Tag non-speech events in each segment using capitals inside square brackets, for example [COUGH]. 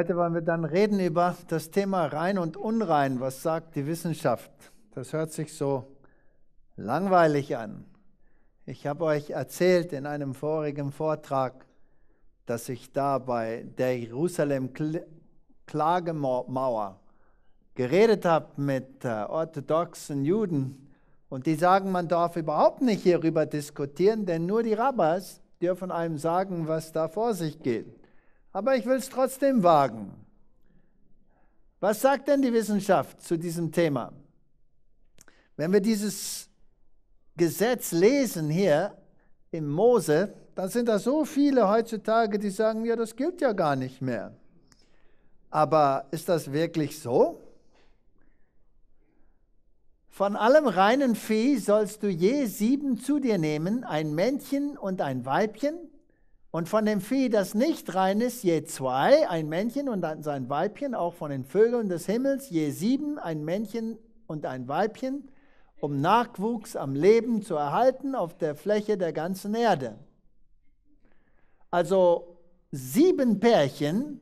Heute wollen wir dann reden über das Thema rein und unrein. Was sagt die Wissenschaft? Das hört sich so langweilig an. Ich habe euch erzählt in einem vorigen Vortrag, dass ich da bei der Jerusalem-Klagemauer geredet habe mit äh, orthodoxen Juden. Und die sagen, man darf überhaupt nicht hierüber diskutieren, denn nur die Rabbis dürfen einem sagen, was da vor sich geht aber ich will es trotzdem wagen. Was sagt denn die Wissenschaft zu diesem Thema? Wenn wir dieses Gesetz lesen hier im Mose, dann sind da so viele heutzutage, die sagen, ja, das gilt ja gar nicht mehr. Aber ist das wirklich so? Von allem reinen Vieh sollst du je sieben zu dir nehmen, ein Männchen und ein Weibchen, und von dem Vieh, das nicht rein ist, je zwei, ein Männchen und dann sein Weibchen, auch von den Vögeln des Himmels, je sieben, ein Männchen und ein Weibchen, um Nachwuchs am Leben zu erhalten auf der Fläche der ganzen Erde. Also sieben Pärchen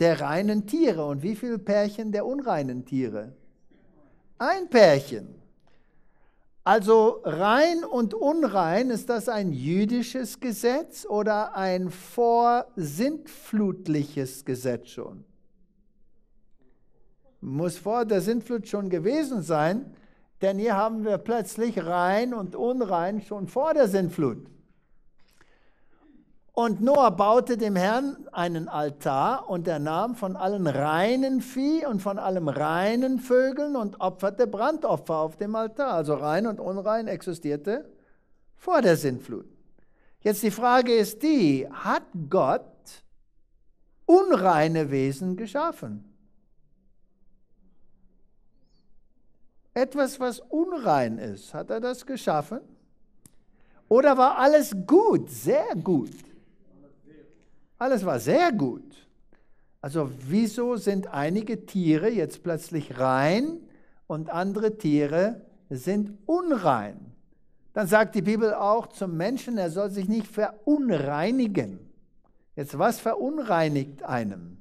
der reinen Tiere und wie viele Pärchen der unreinen Tiere? Ein Pärchen. Also rein und unrein, ist das ein jüdisches Gesetz oder ein vorsintflutliches Gesetz schon? Muss vor der Sintflut schon gewesen sein, denn hier haben wir plötzlich rein und unrein schon vor der Sintflut. Und Noah baute dem Herrn einen Altar und er nahm von allen reinen Vieh und von allem reinen Vögeln und opferte Brandopfer auf dem Altar. Also rein und unrein existierte vor der Sintflut. Jetzt die Frage ist die, hat Gott unreine Wesen geschaffen? Etwas, was unrein ist, hat er das geschaffen? Oder war alles gut, sehr gut? Alles war sehr gut. Also wieso sind einige Tiere jetzt plötzlich rein und andere Tiere sind unrein? Dann sagt die Bibel auch zum Menschen, er soll sich nicht verunreinigen. Jetzt was verunreinigt einem?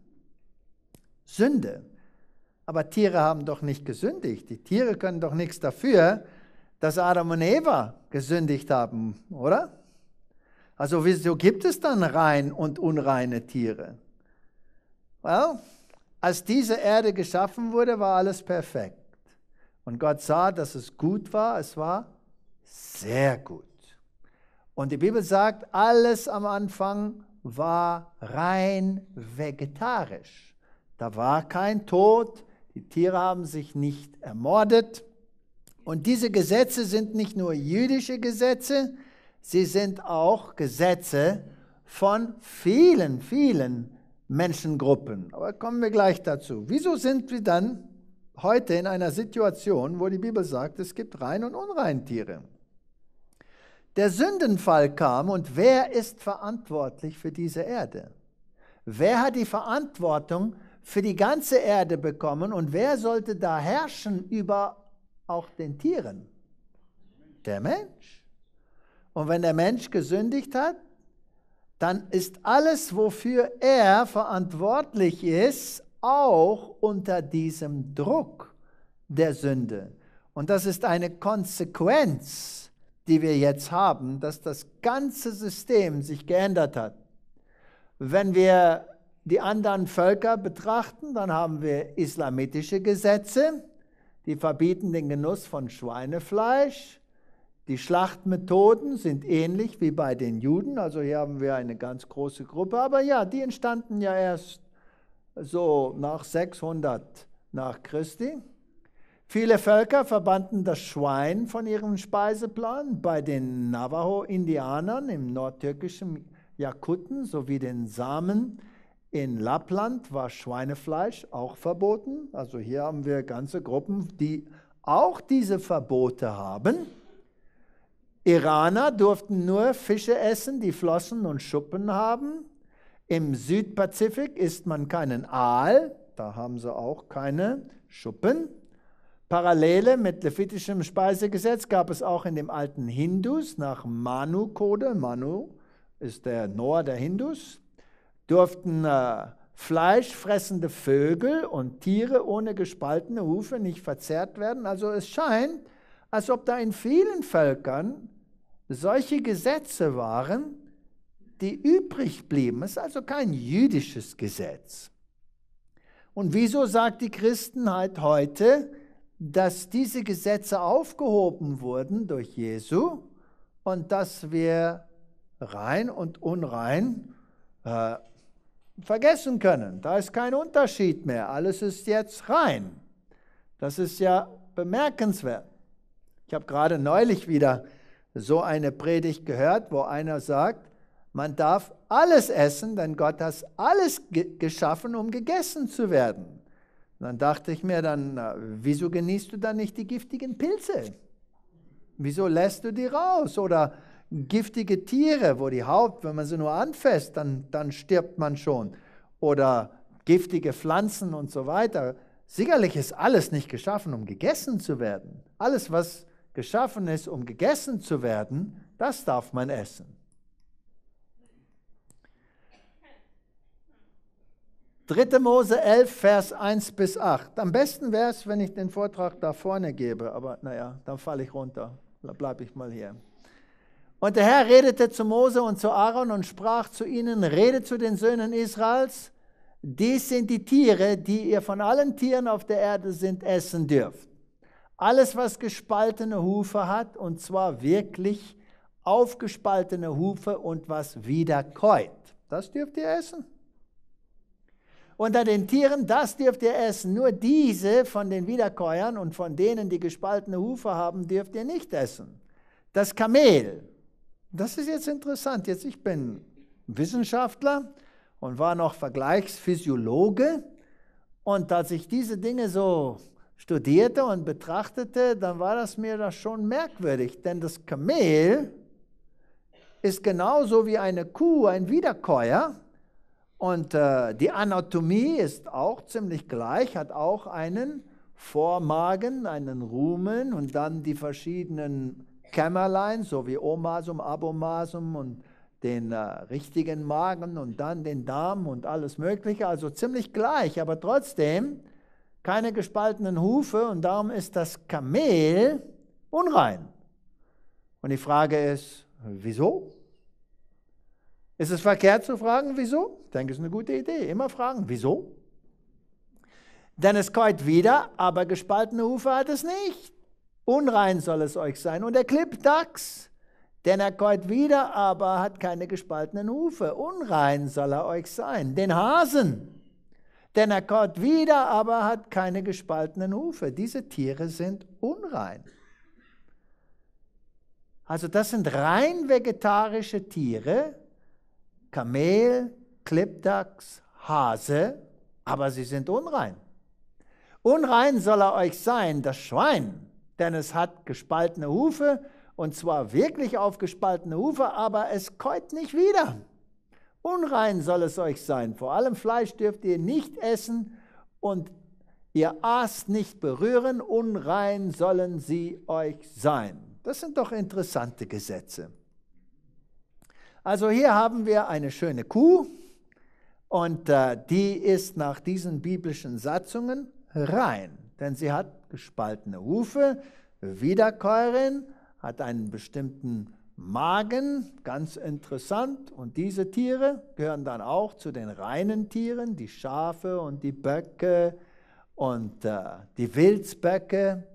Sünde. Aber Tiere haben doch nicht gesündigt. Die Tiere können doch nichts dafür, dass Adam und Eva gesündigt haben, oder? Also wieso gibt es dann rein und unreine Tiere? Well, als diese Erde geschaffen wurde, war alles perfekt. Und Gott sah, dass es gut war. Es war sehr gut. Und die Bibel sagt, alles am Anfang war rein vegetarisch. Da war kein Tod, die Tiere haben sich nicht ermordet. Und diese Gesetze sind nicht nur jüdische Gesetze, sie sind auch Gesetze von vielen, vielen Menschengruppen. Aber kommen wir gleich dazu. Wieso sind wir dann heute in einer Situation, wo die Bibel sagt, es gibt rein und unrein Tiere? Der Sündenfall kam und wer ist verantwortlich für diese Erde? Wer hat die Verantwortung für die ganze Erde bekommen und wer sollte da herrschen über auch den Tieren? Der Mensch. Und wenn der Mensch gesündigt hat, dann ist alles, wofür er verantwortlich ist, auch unter diesem Druck der Sünde. Und das ist eine Konsequenz, die wir jetzt haben, dass das ganze System sich geändert hat. Wenn wir die anderen Völker betrachten, dann haben wir islamitische Gesetze, die verbieten den Genuss von Schweinefleisch, die Schlachtmethoden sind ähnlich wie bei den Juden, also hier haben wir eine ganz große Gruppe, aber ja, die entstanden ja erst so nach 600 nach Christi. Viele Völker verbanden das Schwein von ihrem Speiseplan. Bei den Navajo-Indianern im nordtürkischen Jakuten sowie den Samen in Lappland war Schweinefleisch auch verboten. Also hier haben wir ganze Gruppen, die auch diese Verbote haben. Iraner durften nur Fische essen, die Flossen und Schuppen haben. Im Südpazifik isst man keinen Aal, da haben sie auch keine Schuppen. Parallele mit levitischem Speisegesetz gab es auch in dem alten Hindus nach Manu-Kode, Manu ist der Noah der Hindus, durften äh, fleischfressende Vögel und Tiere ohne gespaltene Hufe nicht verzehrt werden. Also es scheint, als ob da in vielen Völkern solche Gesetze waren, die übrig blieben. Es ist also kein jüdisches Gesetz. Und wieso sagt die Christenheit heute, dass diese Gesetze aufgehoben wurden durch Jesu und dass wir rein und unrein äh, vergessen können. Da ist kein Unterschied mehr. Alles ist jetzt rein. Das ist ja bemerkenswert. Ich habe gerade neulich wieder so eine Predigt gehört, wo einer sagt, man darf alles essen, denn Gott hat alles ge geschaffen, um gegessen zu werden. Und dann dachte ich mir dann, wieso genießt du dann nicht die giftigen Pilze? Wieso lässt du die raus? Oder giftige Tiere, wo die Haut, wenn man sie nur anfasst, dann, dann stirbt man schon. Oder giftige Pflanzen und so weiter. Sicherlich ist alles nicht geschaffen, um gegessen zu werden. Alles, was geschaffen ist, um gegessen zu werden, das darf man essen. Dritte Mose 11, Vers 1 bis 8. Am besten wäre es, wenn ich den Vortrag da vorne gebe, aber naja, dann falle ich runter. dann bleibe ich mal hier. Und der Herr redete zu Mose und zu Aaron und sprach zu ihnen, rede zu den Söhnen Israels, dies sind die Tiere, die ihr von allen Tieren auf der Erde sind, essen dürft. Alles, was gespaltene Hufe hat, und zwar wirklich aufgespaltene Hufe und was wiederkäut, das dürft ihr essen. Unter den Tieren, das dürft ihr essen. Nur diese von den Wiederkäuern und von denen, die gespaltene Hufe haben, dürft ihr nicht essen. Das Kamel, das ist jetzt interessant. Jetzt, ich bin Wissenschaftler und war noch Vergleichsphysiologe. Und als ich diese Dinge so studierte und betrachtete, dann war das mir das schon merkwürdig, denn das Kamel ist genauso wie eine Kuh ein Wiederkäuer und äh, die Anatomie ist auch ziemlich gleich, hat auch einen Vormagen, einen Rumen und dann die verschiedenen Kämmerlein, so wie Omasum, Abomasum und den äh, richtigen Magen und dann den Darm und alles Mögliche, also ziemlich gleich, aber trotzdem keine gespaltenen Hufe und darum ist das Kamel unrein. Und die Frage ist, wieso? Ist es verkehrt zu fragen, wieso? Ich denke, es ist eine gute Idee. Immer fragen, wieso? Denn es keut wieder, aber gespaltene Hufe hat es nicht. Unrein soll es euch sein. Und der Klippdachs, denn er keut wieder, aber hat keine gespaltenen Hufe. Unrein soll er euch sein. Den Hasen, denn er kommt wieder, aber hat keine gespaltenen Hufe. Diese Tiere sind unrein. Also das sind rein vegetarische Tiere, Kamel, Klippdachs, Hase, aber sie sind unrein. Unrein soll er euch sein, das Schwein, denn es hat gespaltene Hufe, und zwar wirklich auf gespaltene Hufe, aber es keut nicht wieder. Unrein soll es euch sein. Vor allem Fleisch dürft ihr nicht essen und ihr Aas nicht berühren. Unrein sollen sie euch sein. Das sind doch interessante Gesetze. Also hier haben wir eine schöne Kuh und äh, die ist nach diesen biblischen Satzungen rein, denn sie hat gespaltene Hufe, Wiederkäuerin, hat einen bestimmten Magen, ganz interessant. Und diese Tiere gehören dann auch zu den reinen Tieren, die Schafe und die Böcke und äh, die Wildsböcke,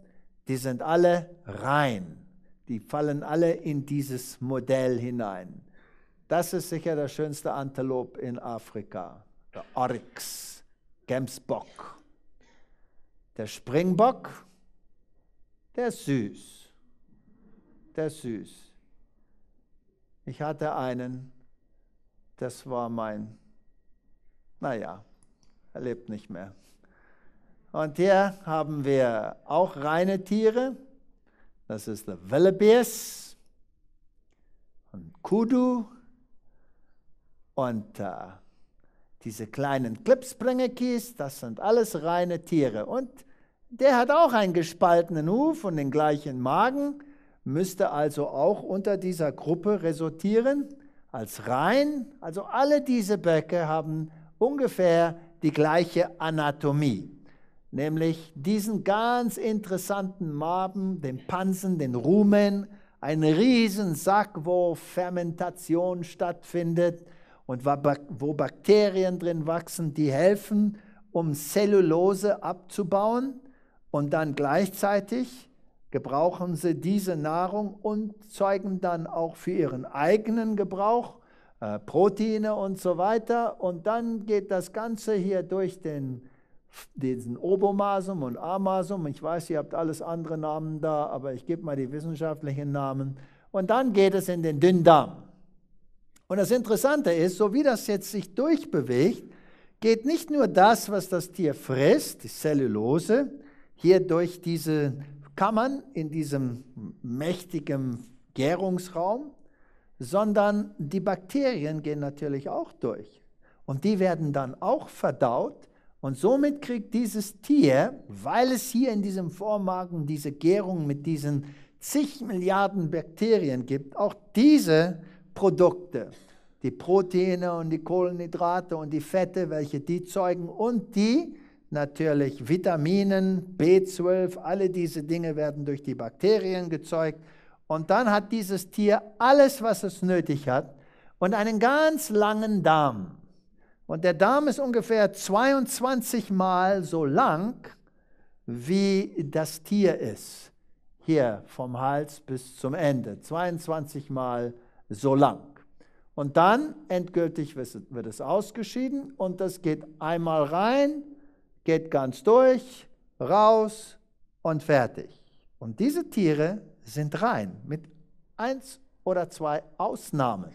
die sind alle rein. Die fallen alle in dieses Modell hinein. Das ist sicher der schönste Antilop in Afrika, der Oryx, Gemsbock. Der Springbock, der ist süß. Der ist süß. Ich hatte einen, das war mein, naja, er lebt nicht mehr. Und hier haben wir auch reine Tiere. Das ist der Wildebeers und Kudu und äh, diese kleinen Clipspringerkies, das sind alles reine Tiere. Und der hat auch einen gespaltenen Huf und den gleichen Magen müsste also auch unter dieser Gruppe resultieren als rein. Also alle diese Böcke haben ungefähr die gleiche Anatomie, nämlich diesen ganz interessanten Marben, den Pansen, den Rumen, ein Riesensack, wo Fermentation stattfindet und wo Bakterien drin wachsen, die helfen, um Zellulose abzubauen und dann gleichzeitig gebrauchen sie diese Nahrung und zeigen dann auch für ihren eigenen Gebrauch äh, Proteine und so weiter. Und dann geht das Ganze hier durch den, diesen Obomasum und Amasum. Ich weiß, ihr habt alles andere Namen da, aber ich gebe mal die wissenschaftlichen Namen. Und dann geht es in den Dünndarm. Und das Interessante ist, so wie das jetzt sich durchbewegt, geht nicht nur das, was das Tier frisst, die Zellulose, hier durch diesen kann man in diesem mächtigen Gärungsraum, sondern die Bakterien gehen natürlich auch durch. Und die werden dann auch verdaut. Und somit kriegt dieses Tier, weil es hier in diesem Vormagen diese Gärung mit diesen zig Milliarden Bakterien gibt, auch diese Produkte, die Proteine und die Kohlenhydrate und die Fette, welche die zeugen und die natürlich Vitaminen, B12, alle diese Dinge werden durch die Bakterien gezeugt. Und dann hat dieses Tier alles, was es nötig hat und einen ganz langen Darm. Und der Darm ist ungefähr 22 Mal so lang, wie das Tier ist. Hier vom Hals bis zum Ende. 22 Mal so lang. Und dann endgültig wird es ausgeschieden und das geht einmal rein geht ganz durch, raus und fertig. Und diese Tiere sind rein, mit eins oder zwei Ausnahmen.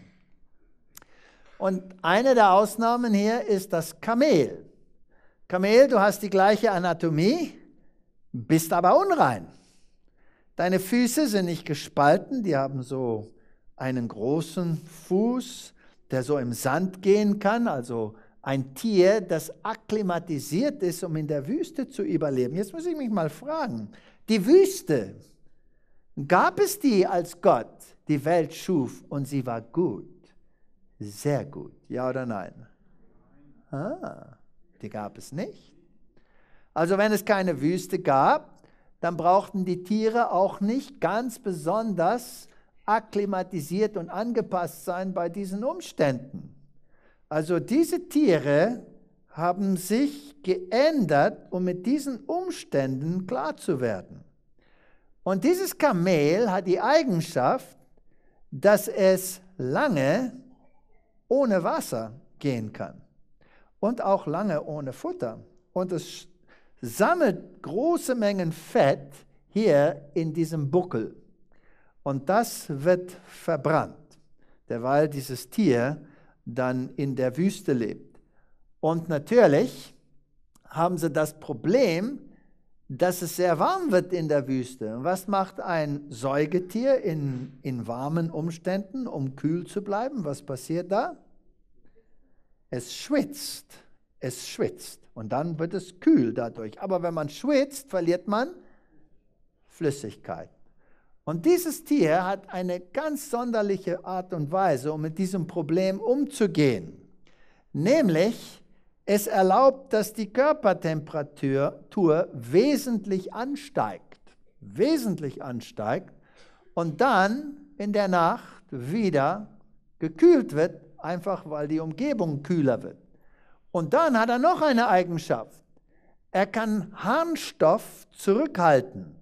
Und eine der Ausnahmen hier ist das Kamel. Kamel, du hast die gleiche Anatomie, bist aber unrein. Deine Füße sind nicht gespalten, die haben so einen großen Fuß, der so im Sand gehen kann, also ein Tier, das akklimatisiert ist, um in der Wüste zu überleben. Jetzt muss ich mich mal fragen, die Wüste, gab es die, als Gott die Welt schuf und sie war gut? Sehr gut, ja oder nein? Ah, die gab es nicht. Also wenn es keine Wüste gab, dann brauchten die Tiere auch nicht ganz besonders akklimatisiert und angepasst sein bei diesen Umständen. Also diese Tiere haben sich geändert, um mit diesen Umständen klar zu werden. Und dieses Kamel hat die Eigenschaft, dass es lange ohne Wasser gehen kann und auch lange ohne Futter. Und es sammelt große Mengen Fett hier in diesem Buckel. Und das wird verbrannt, derweil dieses Tier dann in der Wüste lebt. Und natürlich haben sie das Problem, dass es sehr warm wird in der Wüste. Und was macht ein Säugetier in, in warmen Umständen, um kühl zu bleiben? Was passiert da? Es schwitzt. Es schwitzt. Und dann wird es kühl dadurch. Aber wenn man schwitzt, verliert man Flüssigkeit. Und dieses Tier hat eine ganz sonderliche Art und Weise, um mit diesem Problem umzugehen. Nämlich, es erlaubt, dass die Körpertemperatur wesentlich ansteigt. Wesentlich ansteigt. Und dann in der Nacht wieder gekühlt wird, einfach weil die Umgebung kühler wird. Und dann hat er noch eine Eigenschaft. Er kann Harnstoff zurückhalten.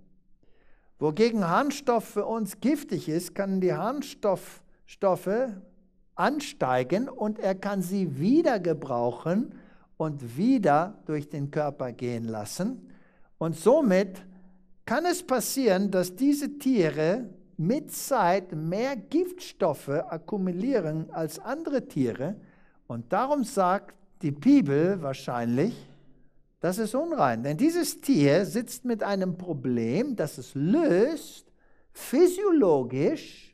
Wogegen Harnstoff für uns giftig ist, können die Harnstoffstoffe ansteigen und er kann sie wieder gebrauchen und wieder durch den Körper gehen lassen. Und somit kann es passieren, dass diese Tiere mit Zeit mehr Giftstoffe akkumulieren als andere Tiere. Und darum sagt die Bibel wahrscheinlich, das ist unrein, denn dieses Tier sitzt mit einem Problem, das es löst, physiologisch,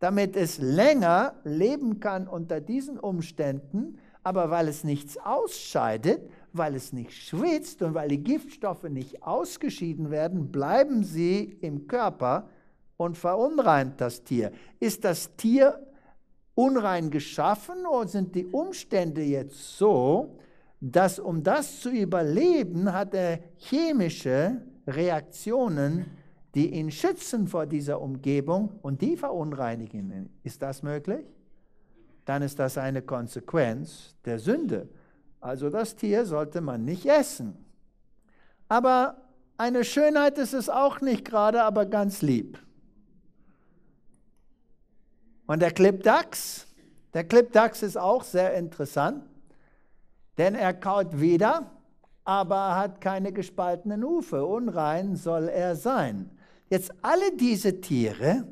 damit es länger leben kann unter diesen Umständen, aber weil es nichts ausscheidet, weil es nicht schwitzt und weil die Giftstoffe nicht ausgeschieden werden, bleiben sie im Körper und verunreint das Tier. Ist das Tier unrein geschaffen oder sind die Umstände jetzt so, dass um das zu überleben, hat er chemische Reaktionen, die ihn schützen vor dieser Umgebung und die verunreinigen ihn. Ist das möglich? Dann ist das eine Konsequenz der Sünde. Also das Tier sollte man nicht essen. Aber eine Schönheit ist es auch nicht gerade, aber ganz lieb. Und der Klippdachs, der Klippdachs ist auch sehr interessant. Denn er kaut wieder, aber hat keine gespaltenen Ufe. Unrein soll er sein. Jetzt alle diese Tiere,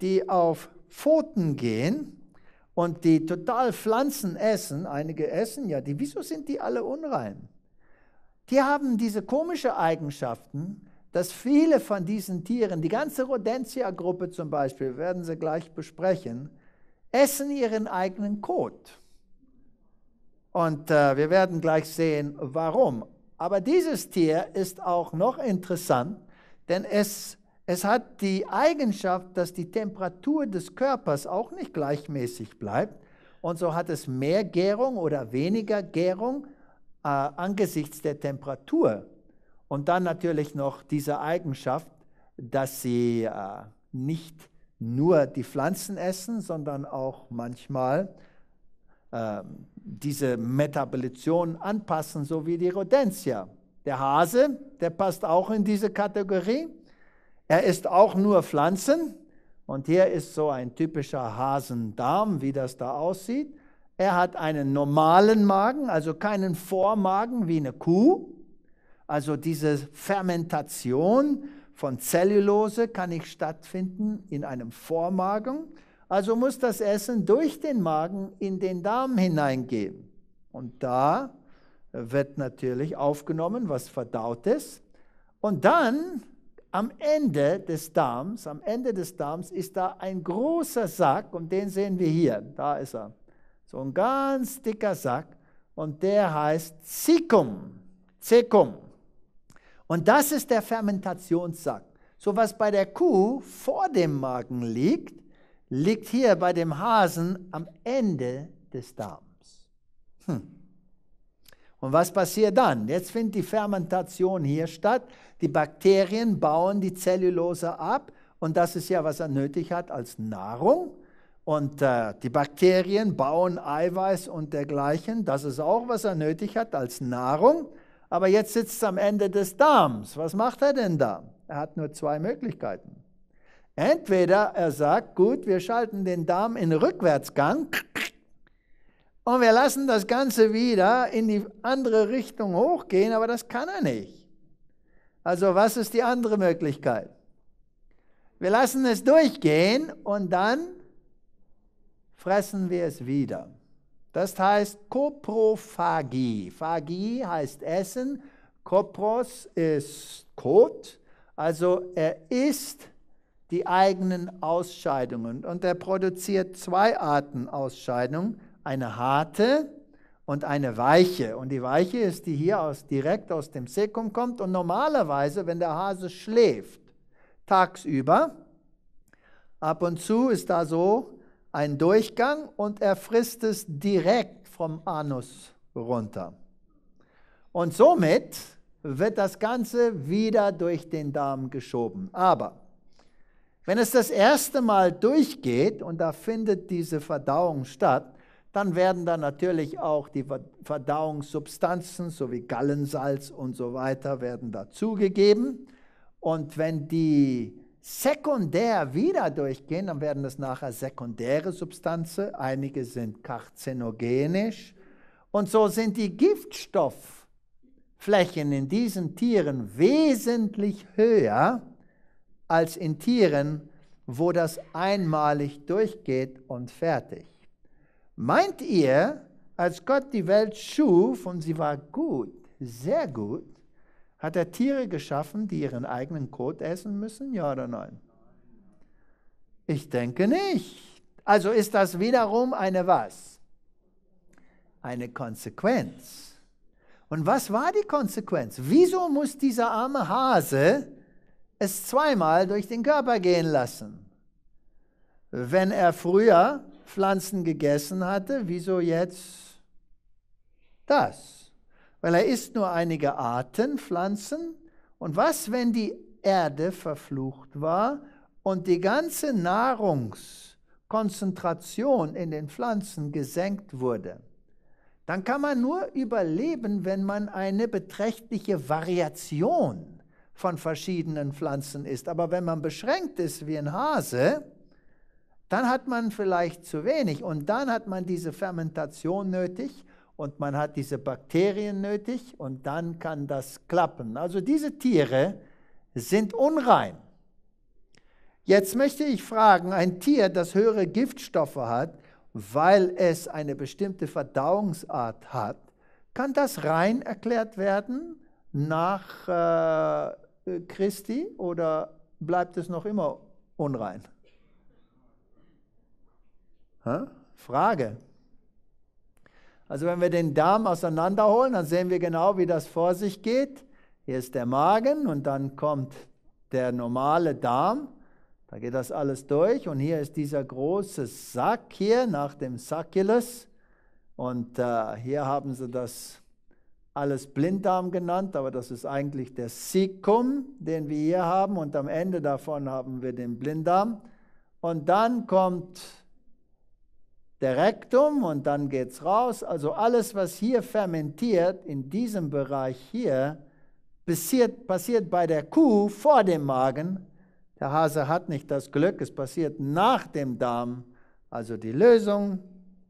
die auf Pfoten gehen und die total Pflanzen essen, einige essen ja, die, wieso sind die alle unrein? Die haben diese komischen Eigenschaften, dass viele von diesen Tieren, die ganze Rodentia-Gruppe zum Beispiel, werden sie gleich besprechen, essen ihren eigenen Kot. Und äh, wir werden gleich sehen, warum. Aber dieses Tier ist auch noch interessant, denn es, es hat die Eigenschaft, dass die Temperatur des Körpers auch nicht gleichmäßig bleibt. Und so hat es mehr Gärung oder weniger Gärung äh, angesichts der Temperatur. Und dann natürlich noch diese Eigenschaft, dass sie äh, nicht nur die Pflanzen essen, sondern auch manchmal ähm, diese Metabolition anpassen, so wie die Rodentia. Der Hase, der passt auch in diese Kategorie. Er isst auch nur Pflanzen. Und hier ist so ein typischer Hasendarm, wie das da aussieht. Er hat einen normalen Magen, also keinen Vormagen wie eine Kuh. Also diese Fermentation von Zellulose kann nicht stattfinden in einem Vormagen. Also muss das Essen durch den Magen in den Darm hineingehen. Und da wird natürlich aufgenommen, was verdaut ist. Und dann am Ende des Darms, am Ende des Darms ist da ein großer Sack und den sehen wir hier. Da ist er. So ein ganz dicker Sack und der heißt Zicum. Zicum. Und das ist der Fermentationssack. So was bei der Kuh vor dem Magen liegt, liegt hier bei dem Hasen am Ende des Darms. Hm. Und was passiert dann? Jetzt findet die Fermentation hier statt. Die Bakterien bauen die Zellulose ab und das ist ja, was er nötig hat als Nahrung. Und äh, die Bakterien bauen Eiweiß und dergleichen. Das ist auch, was er nötig hat als Nahrung. Aber jetzt sitzt es am Ende des Darms. Was macht er denn da? Er hat nur zwei Möglichkeiten. Entweder er sagt, gut, wir schalten den Darm in Rückwärtsgang und wir lassen das Ganze wieder in die andere Richtung hochgehen, aber das kann er nicht. Also was ist die andere Möglichkeit? Wir lassen es durchgehen und dann fressen wir es wieder. Das heißt Koprophagie. Phagie heißt Essen, Kopros ist Kot, also er isst die eigenen Ausscheidungen. Und er produziert zwei Arten Ausscheidungen, eine harte und eine weiche. Und die weiche ist die hier aus, direkt aus dem Sekum kommt. Und normalerweise, wenn der Hase schläft, tagsüber, ab und zu ist da so ein Durchgang und er frisst es direkt vom Anus runter. Und somit wird das Ganze wieder durch den Darm geschoben. Aber wenn es das erste Mal durchgeht und da findet diese Verdauung statt, dann werden da natürlich auch die Verdauungssubstanzen so wie Gallensalz und so weiter werden dazugegeben. Und wenn die sekundär wieder durchgehen, dann werden das nachher sekundäre Substanzen. Einige sind karzinogenisch. Und so sind die Giftstoffflächen in diesen Tieren wesentlich höher als in Tieren, wo das einmalig durchgeht und fertig. Meint ihr, als Gott die Welt schuf und sie war gut, sehr gut, hat er Tiere geschaffen, die ihren eigenen Kot essen müssen? Ja oder nein? Ich denke nicht. Also ist das wiederum eine was? Eine Konsequenz. Und was war die Konsequenz? Wieso muss dieser arme Hase es zweimal durch den Körper gehen lassen. Wenn er früher Pflanzen gegessen hatte, wieso jetzt das? Weil er isst nur einige Arten Pflanzen. Und was, wenn die Erde verflucht war und die ganze Nahrungskonzentration in den Pflanzen gesenkt wurde? Dann kann man nur überleben, wenn man eine beträchtliche Variation von verschiedenen Pflanzen isst. Aber wenn man beschränkt ist wie ein Hase, dann hat man vielleicht zu wenig und dann hat man diese Fermentation nötig und man hat diese Bakterien nötig und dann kann das klappen. Also diese Tiere sind unrein. Jetzt möchte ich fragen, ein Tier, das höhere Giftstoffe hat, weil es eine bestimmte Verdauungsart hat, kann das rein erklärt werden nach äh, äh, Christi oder bleibt es noch immer unrein? Hä? Frage. Also wenn wir den Darm auseinanderholen, dann sehen wir genau, wie das vor sich geht. Hier ist der Magen und dann kommt der normale Darm. Da geht das alles durch und hier ist dieser große Sack hier nach dem Sacculus. Und äh, hier haben sie das alles Blinddarm genannt, aber das ist eigentlich der Sikum, den wir hier haben. Und am Ende davon haben wir den Blinddarm. Und dann kommt der Rektum und dann geht es raus. Also alles, was hier fermentiert, in diesem Bereich hier, passiert, passiert bei der Kuh vor dem Magen. Der Hase hat nicht das Glück, es passiert nach dem Darm. Also die Lösung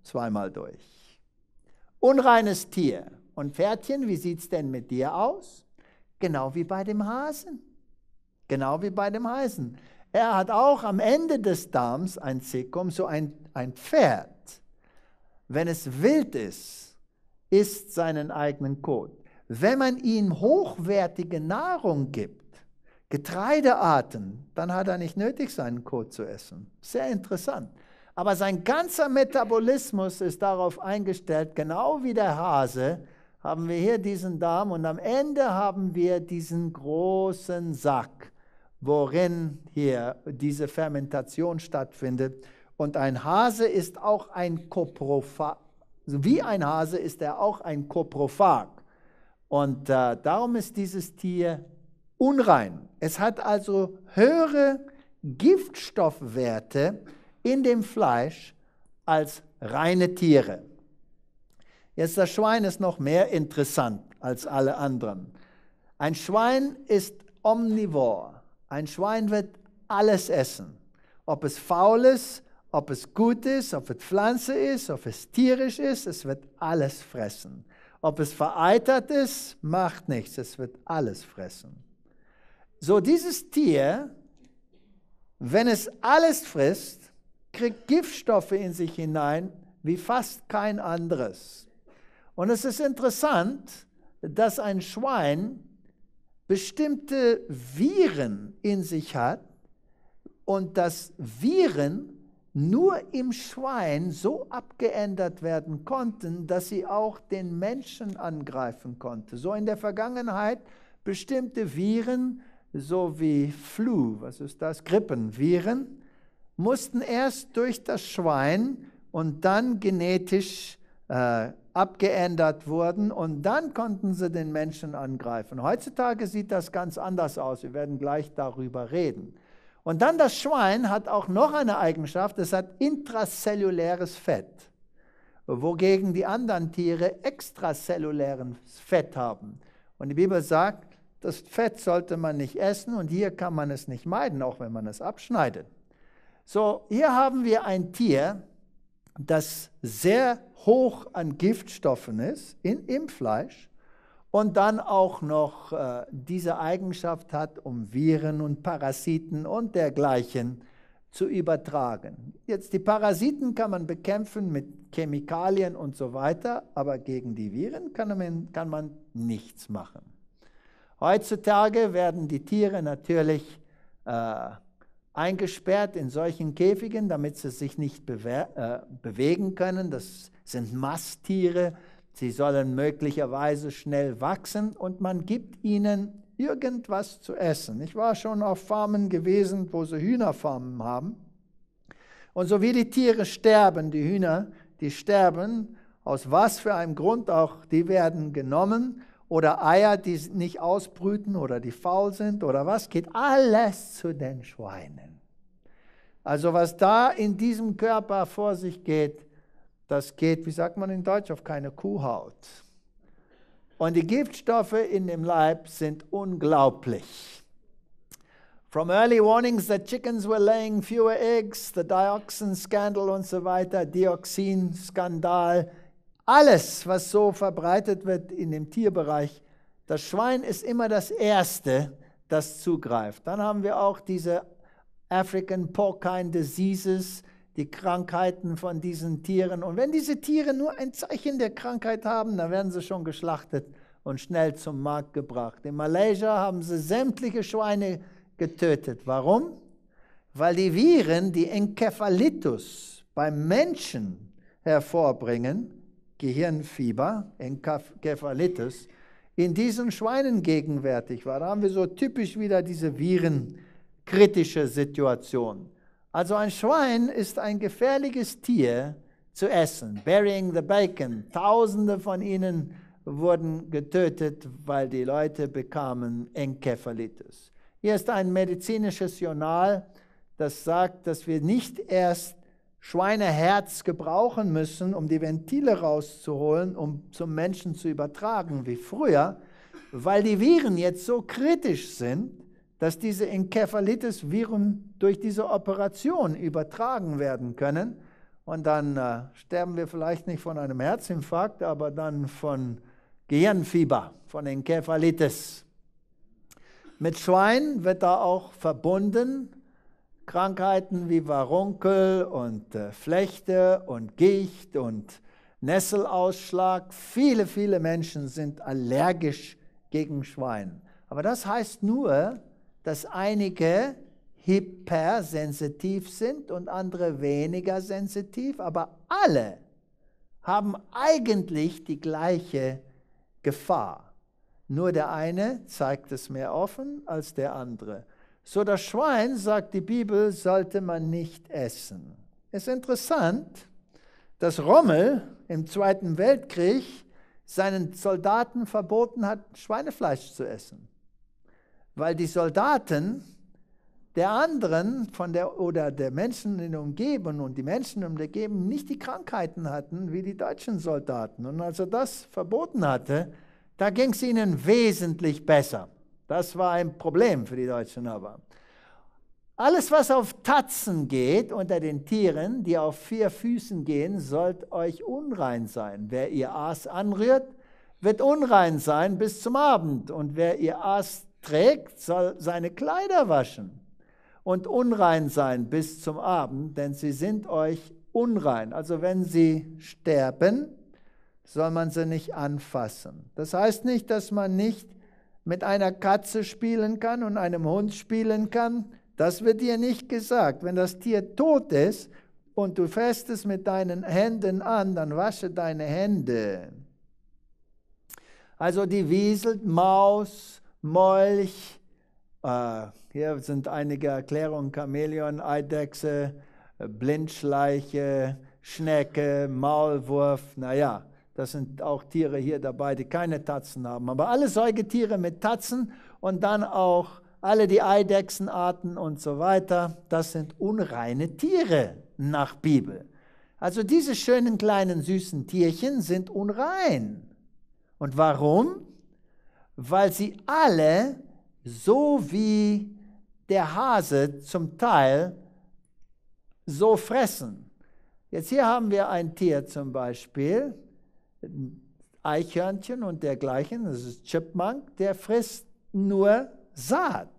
zweimal durch. Unreines Tier und Pferdchen, wie sieht es denn mit dir aus? Genau wie bei dem Hasen. Genau wie bei dem Hasen. Er hat auch am Ende des Darms ein Zekum, so ein, ein Pferd. Wenn es wild ist, isst seinen eigenen Kot. Wenn man ihm hochwertige Nahrung gibt, Getreidearten, dann hat er nicht nötig, seinen Kot zu essen. Sehr interessant. Aber sein ganzer Metabolismus ist darauf eingestellt, genau wie der Hase, haben wir hier diesen Darm und am Ende haben wir diesen großen Sack, worin hier diese Fermentation stattfindet. Und ein Hase ist auch ein Koprophag. wie ein Hase ist er auch ein Koprophag. Und äh, darum ist dieses Tier unrein. Es hat also höhere Giftstoffwerte in dem Fleisch als reine Tiere. Jetzt das Schwein ist noch mehr interessant als alle anderen. Ein Schwein ist omnivor. Ein Schwein wird alles essen. Ob es faul ist, ob es gut ist, ob es Pflanze ist, ob es tierisch ist, es wird alles fressen. Ob es vereitert ist, macht nichts, es wird alles fressen. So dieses Tier, wenn es alles frisst, kriegt Giftstoffe in sich hinein wie fast kein anderes. Und es ist interessant, dass ein Schwein bestimmte Viren in sich hat und dass Viren nur im Schwein so abgeändert werden konnten, dass sie auch den Menschen angreifen konnte. So in der Vergangenheit bestimmte Viren, so wie Flu, was ist das, Grippenviren, mussten erst durch das Schwein und dann genetisch äh, abgeändert wurden und dann konnten sie den Menschen angreifen. Heutzutage sieht das ganz anders aus. Wir werden gleich darüber reden. Und dann das Schwein hat auch noch eine Eigenschaft, es hat intrazelluläres Fett, wogegen die anderen Tiere extrazelluläres Fett haben. Und die Bibel sagt, das Fett sollte man nicht essen und hier kann man es nicht meiden, auch wenn man es abschneidet. So, hier haben wir ein Tier, das sehr hoch an Giftstoffen ist in, im Fleisch und dann auch noch äh, diese Eigenschaft hat, um Viren und Parasiten und dergleichen zu übertragen. Jetzt die Parasiten kann man bekämpfen mit Chemikalien und so weiter, aber gegen die Viren kann man, kann man nichts machen. Heutzutage werden die Tiere natürlich äh, eingesperrt in solchen Käfigen, damit sie sich nicht bewehr, äh, bewegen können. Das sind Masttiere. Sie sollen möglicherweise schnell wachsen und man gibt ihnen irgendwas zu essen. Ich war schon auf Farmen gewesen, wo sie Hühnerfarmen haben. Und so wie die Tiere sterben, die Hühner, die sterben, aus was für einem Grund auch, die werden genommen oder Eier, die nicht ausbrüten oder die faul sind oder was, geht alles zu den Schweinen. Also was da in diesem Körper vor sich geht, das geht, wie sagt man in Deutsch, auf keine Kuhhaut. Und die Giftstoffe in dem Leib sind unglaublich. From early warnings that chickens were laying fewer eggs, the dioxin scandal und so weiter, Dioxin-Skandal, alles, was so verbreitet wird in dem Tierbereich, das Schwein ist immer das Erste, das zugreift. Dann haben wir auch diese African Porcine Diseases, die Krankheiten von diesen Tieren. Und wenn diese Tiere nur ein Zeichen der Krankheit haben, dann werden sie schon geschlachtet und schnell zum Markt gebracht. In Malaysia haben sie sämtliche Schweine getötet. Warum? Weil die Viren, die Enkephalitis beim Menschen hervorbringen, Gehirnfieber, Enkephalitis, in diesen Schweinen gegenwärtig war. Da haben wir so typisch wieder diese virenkritische Situation. Also ein Schwein ist ein gefährliches Tier zu essen. Burying the bacon. Tausende von ihnen wurden getötet, weil die Leute bekamen Encephalitis. Hier ist ein medizinisches Journal, das sagt, dass wir nicht erst Schweineherz gebrauchen müssen, um die Ventile rauszuholen, um zum Menschen zu übertragen wie früher, weil die Viren jetzt so kritisch sind, dass diese enkephalitis viren durch diese Operation übertragen werden können. Und dann äh, sterben wir vielleicht nicht von einem Herzinfarkt, aber dann von Gehirnfieber, von Enkephalitis. Mit Schwein wird da auch verbunden Krankheiten wie Warunkel und äh, Flechte und Gicht und Nesselausschlag. Viele, viele Menschen sind allergisch gegen Schwein. Aber das heißt nur, dass einige hypersensitiv sind und andere weniger sensitiv, aber alle haben eigentlich die gleiche Gefahr. Nur der eine zeigt es mehr offen als der andere. So das Schwein, sagt die Bibel, sollte man nicht essen. Es ist interessant, dass Rommel im Zweiten Weltkrieg seinen Soldaten verboten hat, Schweinefleisch zu essen, weil die Soldaten der anderen von der, oder der Menschen in der Umgebung und die Menschen in der Umgebung nicht die Krankheiten hatten wie die deutschen Soldaten. Und als er das verboten hatte, da ging es ihnen wesentlich besser. Das war ein Problem für die Deutschen aber. Alles, was auf Tatzen geht unter den Tieren, die auf vier Füßen gehen, sollt euch unrein sein. Wer ihr Aas anrührt, wird unrein sein bis zum Abend. Und wer ihr Aas trägt, soll seine Kleider waschen und unrein sein bis zum Abend, denn sie sind euch unrein. Also wenn sie sterben, soll man sie nicht anfassen. Das heißt nicht, dass man nicht mit einer Katze spielen kann und einem Hund spielen kann, das wird dir nicht gesagt. Wenn das Tier tot ist und du fährst es mit deinen Händen an, dann wasche deine Hände. Also die Wiesel, Maus, Molch, äh, hier sind einige Erklärungen, Chamäleon, Eidechse, Blindschleiche, Schnecke, Maulwurf, naja. Das sind auch Tiere hier dabei, die keine Tatzen haben. Aber alle Säugetiere mit Tatzen und dann auch alle die Eidechsenarten und so weiter, das sind unreine Tiere nach Bibel. Also diese schönen kleinen süßen Tierchen sind unrein. Und warum? Weil sie alle, so wie der Hase zum Teil, so fressen. Jetzt hier haben wir ein Tier zum Beispiel, Eichhörnchen und dergleichen, das ist Chipmunk, der frisst nur Saat.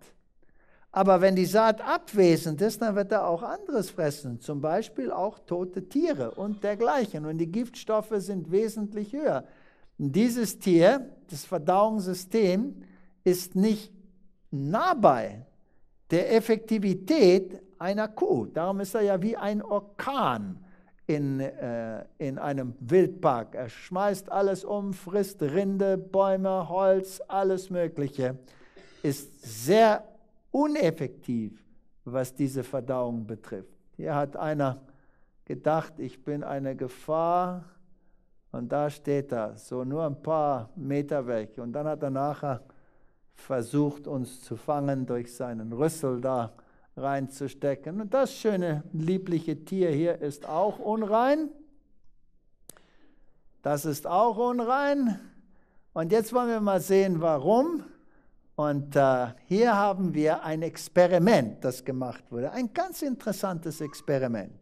Aber wenn die Saat abwesend ist, dann wird er auch anderes fressen, zum Beispiel auch tote Tiere und dergleichen. Und die Giftstoffe sind wesentlich höher. Und dieses Tier, das Verdauungssystem, ist nicht nah bei der Effektivität einer Kuh. Darum ist er ja wie ein Orkan in, äh, in einem Wildpark. Er schmeißt alles um, frisst Rinde, Bäume, Holz, alles Mögliche. Ist sehr uneffektiv, was diese Verdauung betrifft. Hier hat einer gedacht, ich bin eine Gefahr. Und da steht er, so nur ein paar Meter weg. Und dann hat er nachher versucht, uns zu fangen durch seinen Rüssel da reinzustecken. Und das schöne, liebliche Tier hier ist auch unrein. Das ist auch unrein. Und jetzt wollen wir mal sehen, warum. Und äh, hier haben wir ein Experiment, das gemacht wurde. Ein ganz interessantes Experiment.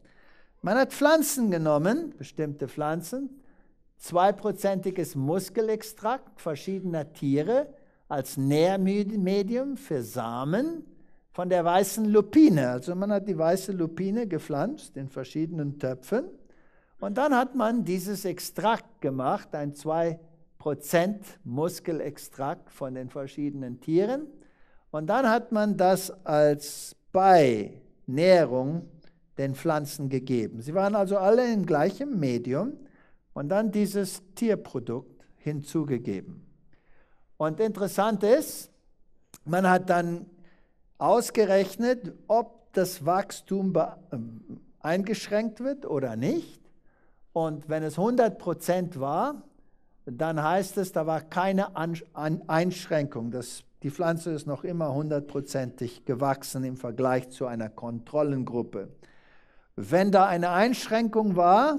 Man hat Pflanzen genommen, bestimmte Pflanzen, zweiprozentiges Muskelextrakt verschiedener Tiere als Nährmedium für Samen von der weißen Lupine. Also man hat die weiße Lupine gepflanzt in verschiedenen Töpfen und dann hat man dieses Extrakt gemacht, ein 2% Muskelextrakt von den verschiedenen Tieren. Und dann hat man das als Beinährung den Pflanzen gegeben. Sie waren also alle in gleichem Medium und dann dieses Tierprodukt hinzugegeben. Und interessant ist, man hat dann ausgerechnet, ob das Wachstum ähm, eingeschränkt wird oder nicht. Und wenn es 100% war, dann heißt es, da war keine Einschränkung. Das, die Pflanze ist noch immer hundertprozentig gewachsen im Vergleich zu einer Kontrollengruppe. Wenn da eine Einschränkung war,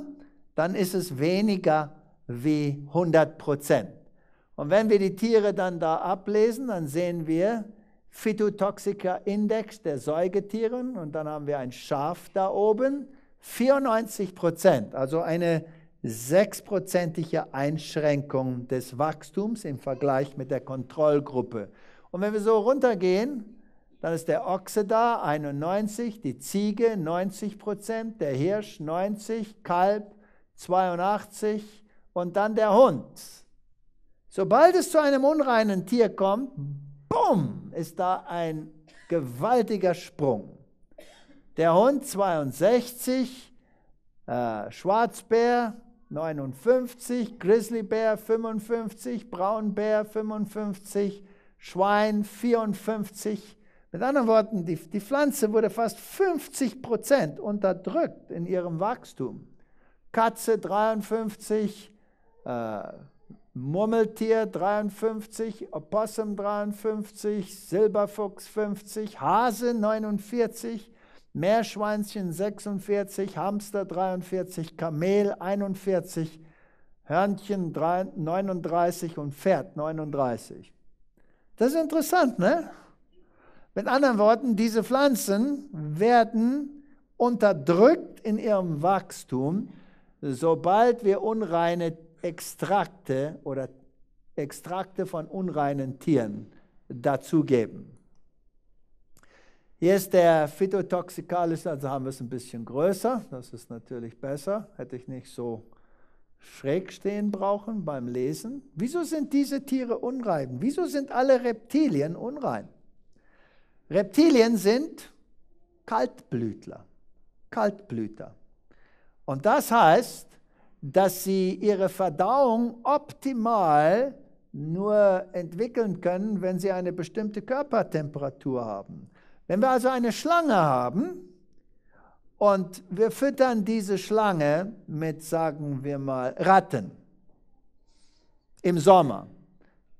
dann ist es weniger wie 100 Prozent. Und wenn wir die Tiere dann da ablesen, dann sehen wir, Phytotoxika-Index der Säugetieren und dann haben wir ein Schaf da oben, 94 Prozent, also eine sechsprozentige Einschränkung des Wachstums im Vergleich mit der Kontrollgruppe. Und wenn wir so runtergehen, dann ist der Ochse da, 91, die Ziege 90 Prozent, der Hirsch 90, Kalb 82 und dann der Hund. Sobald es zu einem unreinen Tier kommt, bumm, ist da ein gewaltiger Sprung. Der Hund 62, äh, Schwarzbär 59, Grizzlybär 55, Braunbär 55, Schwein 54. Mit anderen Worten, die, die Pflanze wurde fast 50 Prozent unterdrückt in ihrem Wachstum. Katze 53, äh, Murmeltier 53, Opossum 53, Silberfuchs 50, Hase 49, Meerschweinchen 46, Hamster 43, Kamel 41, Hörnchen 39 und Pferd 39. Das ist interessant, ne? Mit anderen Worten, diese Pflanzen werden unterdrückt in ihrem Wachstum, sobald wir unreine Extrakte oder Extrakte von unreinen Tieren dazugeben. Hier ist der phytotoxikalische, also haben wir es ein bisschen größer, das ist natürlich besser, hätte ich nicht so schräg stehen brauchen beim Lesen. Wieso sind diese Tiere unrein? Wieso sind alle Reptilien unrein? Reptilien sind Kaltblütler, Kaltblüter. Und das heißt, dass sie ihre Verdauung optimal nur entwickeln können, wenn sie eine bestimmte Körpertemperatur haben. Wenn wir also eine Schlange haben und wir füttern diese Schlange mit, sagen wir mal, Ratten im Sommer,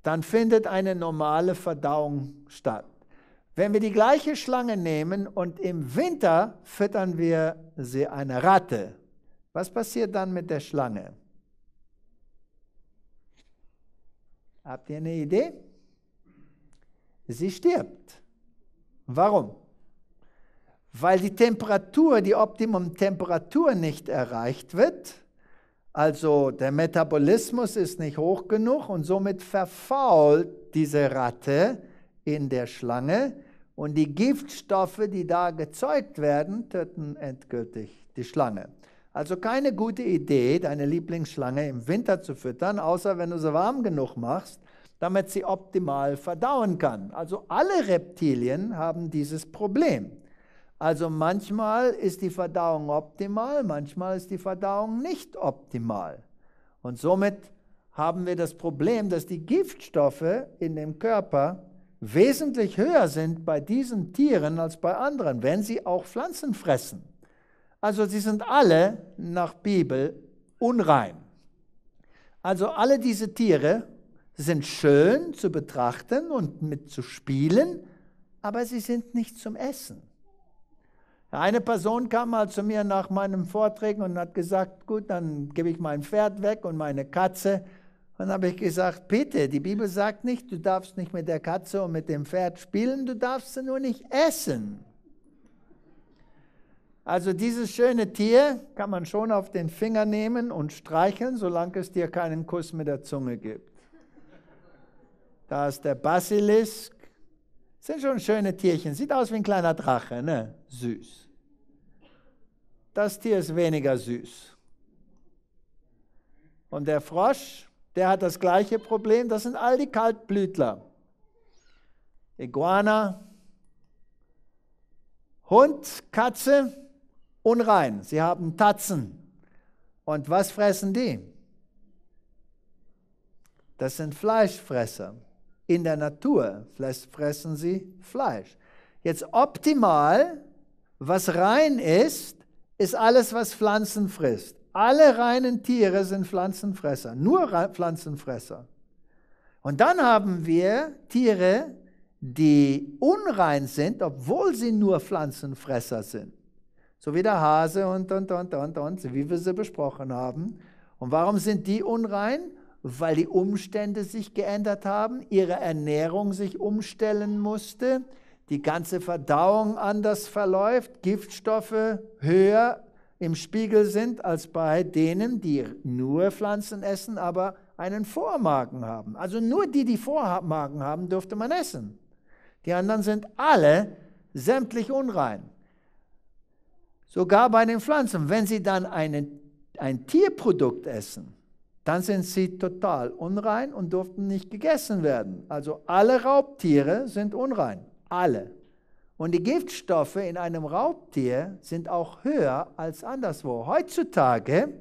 dann findet eine normale Verdauung statt. Wenn wir die gleiche Schlange nehmen und im Winter füttern wir sie einer Ratte, was passiert dann mit der Schlange? Habt ihr eine Idee? Sie stirbt. Warum? Weil die Temperatur, die Optimumtemperatur nicht erreicht wird. Also der Metabolismus ist nicht hoch genug und somit verfault diese Ratte in der Schlange und die Giftstoffe, die da gezeugt werden, töten endgültig die Schlange. Also keine gute Idee, deine Lieblingsschlange im Winter zu füttern, außer wenn du sie warm genug machst, damit sie optimal verdauen kann. Also alle Reptilien haben dieses Problem. Also manchmal ist die Verdauung optimal, manchmal ist die Verdauung nicht optimal. Und somit haben wir das Problem, dass die Giftstoffe in dem Körper wesentlich höher sind bei diesen Tieren als bei anderen, wenn sie auch Pflanzen fressen. Also sie sind alle nach Bibel unrein. Also alle diese Tiere sind schön zu betrachten und mit zu spielen, aber sie sind nicht zum Essen. Eine Person kam mal zu mir nach meinem Vorträgen und hat gesagt, gut, dann gebe ich mein Pferd weg und meine Katze. Und dann habe ich gesagt, bitte, die Bibel sagt nicht, du darfst nicht mit der Katze und mit dem Pferd spielen, du darfst sie nur nicht essen. Also dieses schöne Tier kann man schon auf den Finger nehmen und streicheln, solange es dir keinen Kuss mit der Zunge gibt. Da ist der Basilisk. sind schon schöne Tierchen. Sieht aus wie ein kleiner Drache, ne? Süß. Das Tier ist weniger süß. Und der Frosch, der hat das gleiche Problem. Das sind all die Kaltblütler. Iguana, Hund, Katze, unrein, sie haben Tatzen. Und was fressen die? Das sind Fleischfresser. In der Natur fressen sie Fleisch. Jetzt optimal, was rein ist, ist alles, was Pflanzen frisst. Alle reinen Tiere sind Pflanzenfresser, nur Pflanzenfresser. Und dann haben wir Tiere, die unrein sind, obwohl sie nur Pflanzenfresser sind. So wie der Hase und, und, und, und, und, wie wir sie besprochen haben. Und warum sind die unrein? Weil die Umstände sich geändert haben, ihre Ernährung sich umstellen musste, die ganze Verdauung anders verläuft, Giftstoffe höher im Spiegel sind als bei denen, die nur Pflanzen essen, aber einen Vormagen haben. Also nur die, die Vormagen haben, dürfte man essen. Die anderen sind alle sämtlich unrein. Sogar bei den Pflanzen, wenn sie dann einen, ein Tierprodukt essen, dann sind sie total unrein und durften nicht gegessen werden. Also alle Raubtiere sind unrein, alle. Und die Giftstoffe in einem Raubtier sind auch höher als anderswo. Heutzutage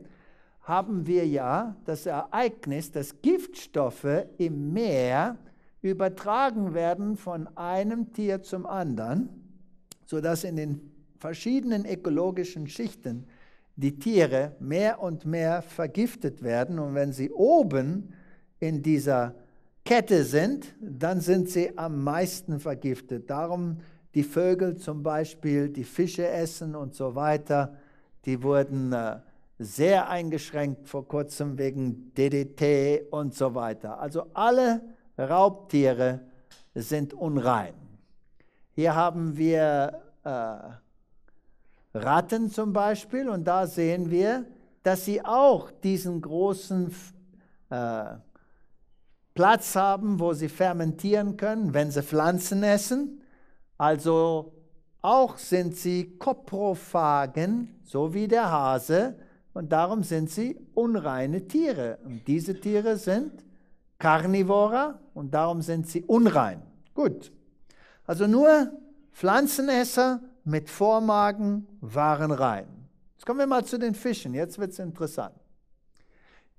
haben wir ja das Ereignis, dass Giftstoffe im Meer übertragen werden von einem Tier zum anderen, sodass in den verschiedenen ökologischen Schichten die Tiere mehr und mehr vergiftet werden. Und wenn sie oben in dieser Kette sind, dann sind sie am meisten vergiftet. Darum die Vögel zum Beispiel, die Fische essen und so weiter, die wurden äh, sehr eingeschränkt vor kurzem wegen DDT und so weiter. Also alle Raubtiere sind unrein. Hier haben wir äh, Ratten zum Beispiel, und da sehen wir, dass sie auch diesen großen äh, Platz haben, wo sie fermentieren können, wenn sie Pflanzen essen. Also auch sind sie Koprophagen, so wie der Hase, und darum sind sie unreine Tiere. Und diese Tiere sind Carnivora und darum sind sie unrein. Gut. Also nur Pflanzenesser mit Vormagen waren rein. Jetzt kommen wir mal zu den Fischen, jetzt wird es interessant.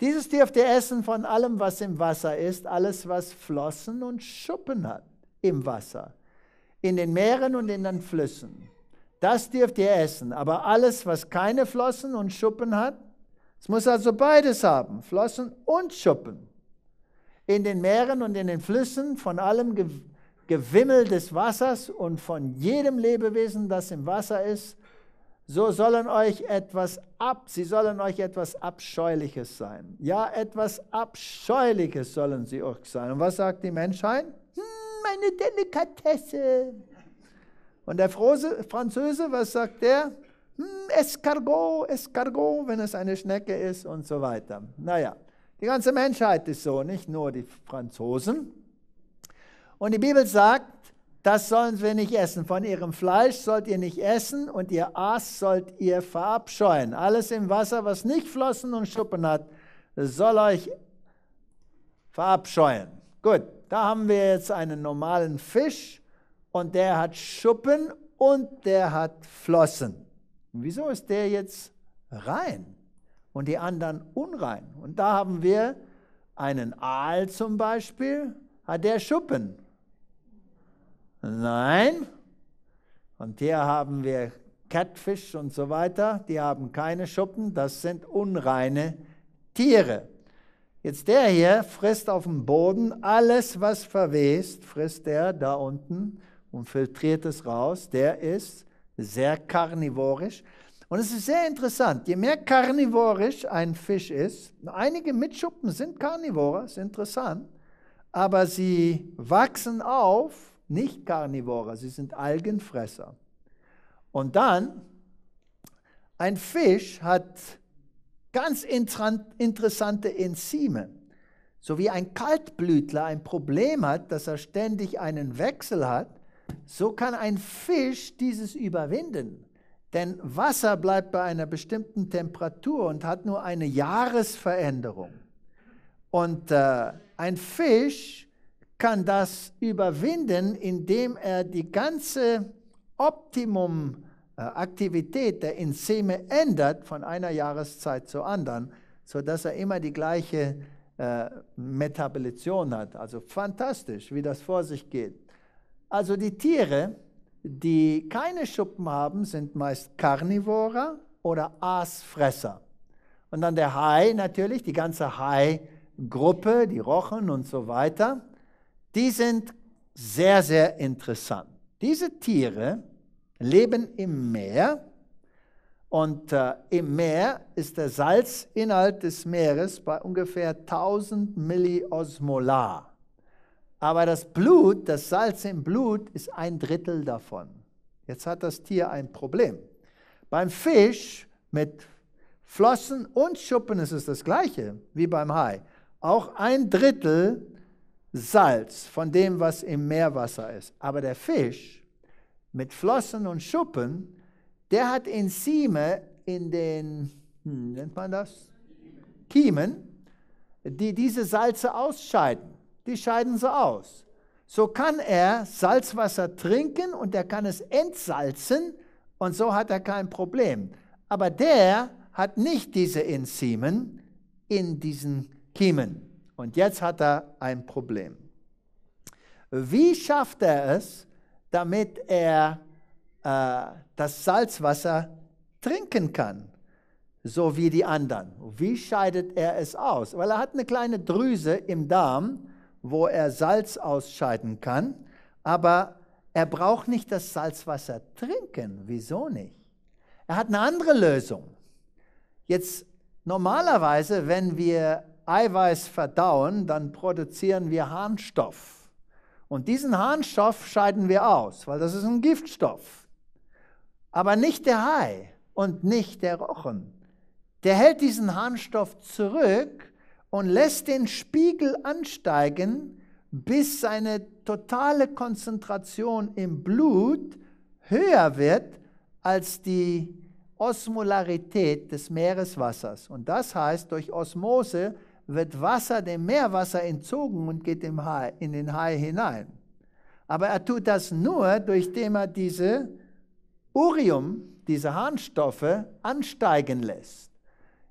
Dieses dürft ihr essen von allem, was im Wasser ist, alles, was Flossen und Schuppen hat im Wasser, in den Meeren und in den Flüssen. Das dürft ihr essen, aber alles, was keine Flossen und Schuppen hat, es muss also beides haben, Flossen und Schuppen. In den Meeren und in den Flüssen von allem Gewimmel des Wassers und von jedem Lebewesen, das im Wasser ist, so sollen euch etwas ab, sie sollen euch etwas Abscheuliches sein. Ja, etwas Abscheuliches sollen sie euch sein. Und was sagt die Menschheit? Hm, meine Delikatesse. Und der Frose, Franzose, was sagt der? Hm, Escargot, Escargot, wenn es eine Schnecke ist und so weiter. Naja, die ganze Menschheit ist so, nicht nur die Franzosen. Und die Bibel sagt, das sollen wir nicht essen. Von ihrem Fleisch sollt ihr nicht essen und ihr Aas sollt ihr verabscheuen. Alles im Wasser, was nicht Flossen und Schuppen hat, soll euch verabscheuen. Gut, da haben wir jetzt einen normalen Fisch und der hat Schuppen und der hat Flossen. wieso ist der jetzt rein und die anderen unrein? Und da haben wir einen Aal zum Beispiel, hat der Schuppen Nein. Und hier haben wir Catfish und so weiter, die haben keine Schuppen, das sind unreine Tiere. Jetzt der hier frisst auf dem Boden alles, was verwest, frisst er da unten und filtriert es raus. Der ist sehr karnivorisch. Und es ist sehr interessant, je mehr karnivorisch ein Fisch ist, einige Mitschuppen sind Karnivore, ist interessant, aber sie wachsen auf nicht Karnivore, sie sind Algenfresser. Und dann, ein Fisch hat ganz interessante Enzyme. So wie ein Kaltblütler ein Problem hat, dass er ständig einen Wechsel hat, so kann ein Fisch dieses überwinden. Denn Wasser bleibt bei einer bestimmten Temperatur und hat nur eine Jahresveränderung. Und äh, ein Fisch kann das überwinden, indem er die ganze Optimumaktivität der Enzyme ändert von einer Jahreszeit zur anderen, sodass er immer die gleiche äh, Metabolition hat. Also fantastisch, wie das vor sich geht. Also die Tiere, die keine Schuppen haben, sind meist Carnivora oder Aasfresser. Und dann der Hai natürlich, die ganze Hai-Gruppe, die Rochen und so weiter die sind sehr, sehr interessant. Diese Tiere leben im Meer und äh, im Meer ist der Salzinhalt des Meeres bei ungefähr 1000 Milliosmolar. Aber das Blut, das Salz im Blut ist ein Drittel davon. Jetzt hat das Tier ein Problem. Beim Fisch mit Flossen und Schuppen ist es das gleiche wie beim Hai. Auch ein Drittel Salz von dem, was im Meerwasser ist. Aber der Fisch mit Flossen und Schuppen, der hat Enzyme in den, hm, nennt man das? Kiemen, die diese Salze ausscheiden. Die scheiden sie aus. So kann er Salzwasser trinken und er kann es entsalzen und so hat er kein Problem. Aber der hat nicht diese Enzymen in diesen Kiemen. Und jetzt hat er ein Problem. Wie schafft er es, damit er äh, das Salzwasser trinken kann, so wie die anderen? Wie scheidet er es aus? Weil er hat eine kleine Drüse im Darm, wo er Salz ausscheiden kann, aber er braucht nicht das Salzwasser trinken. Wieso nicht? Er hat eine andere Lösung. Jetzt normalerweise, wenn wir Eiweiß verdauen, dann produzieren wir Harnstoff. Und diesen Harnstoff scheiden wir aus, weil das ist ein Giftstoff. Aber nicht der Hai und nicht der Rochen. Der hält diesen Harnstoff zurück und lässt den Spiegel ansteigen, bis seine totale Konzentration im Blut höher wird als die Osmolarität des Meereswassers. Und das heißt, durch Osmose wird Wasser dem Meerwasser entzogen und geht dem Hai, in den Hai hinein. Aber er tut das nur, durch dem er diese Urium, diese Harnstoffe, ansteigen lässt.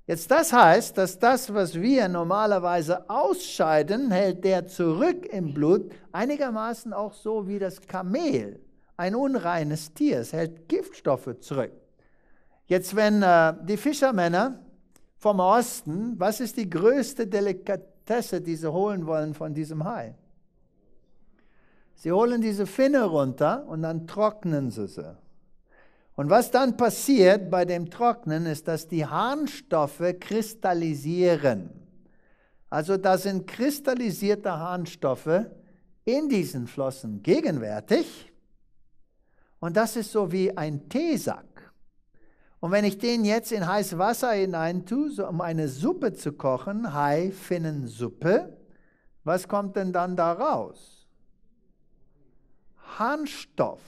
Jetzt das heißt, dass das, was wir normalerweise ausscheiden, hält der zurück im Blut, einigermaßen auch so wie das Kamel, ein unreines Tier, es hält Giftstoffe zurück. Jetzt, wenn äh, die Fischermänner vom Osten, was ist die größte Delikatesse, die sie holen wollen von diesem Hai? Sie holen diese Finne runter und dann trocknen sie sie. Und was dann passiert bei dem Trocknen ist, dass die Harnstoffe kristallisieren. Also da sind kristallisierte Harnstoffe in diesen Flossen gegenwärtig. Und das ist so wie ein Teesack. Und wenn ich den jetzt in heißes Wasser hinein tue, so um eine Suppe zu kochen, Haifinnensuppe, was kommt denn dann da raus? Harnstoff.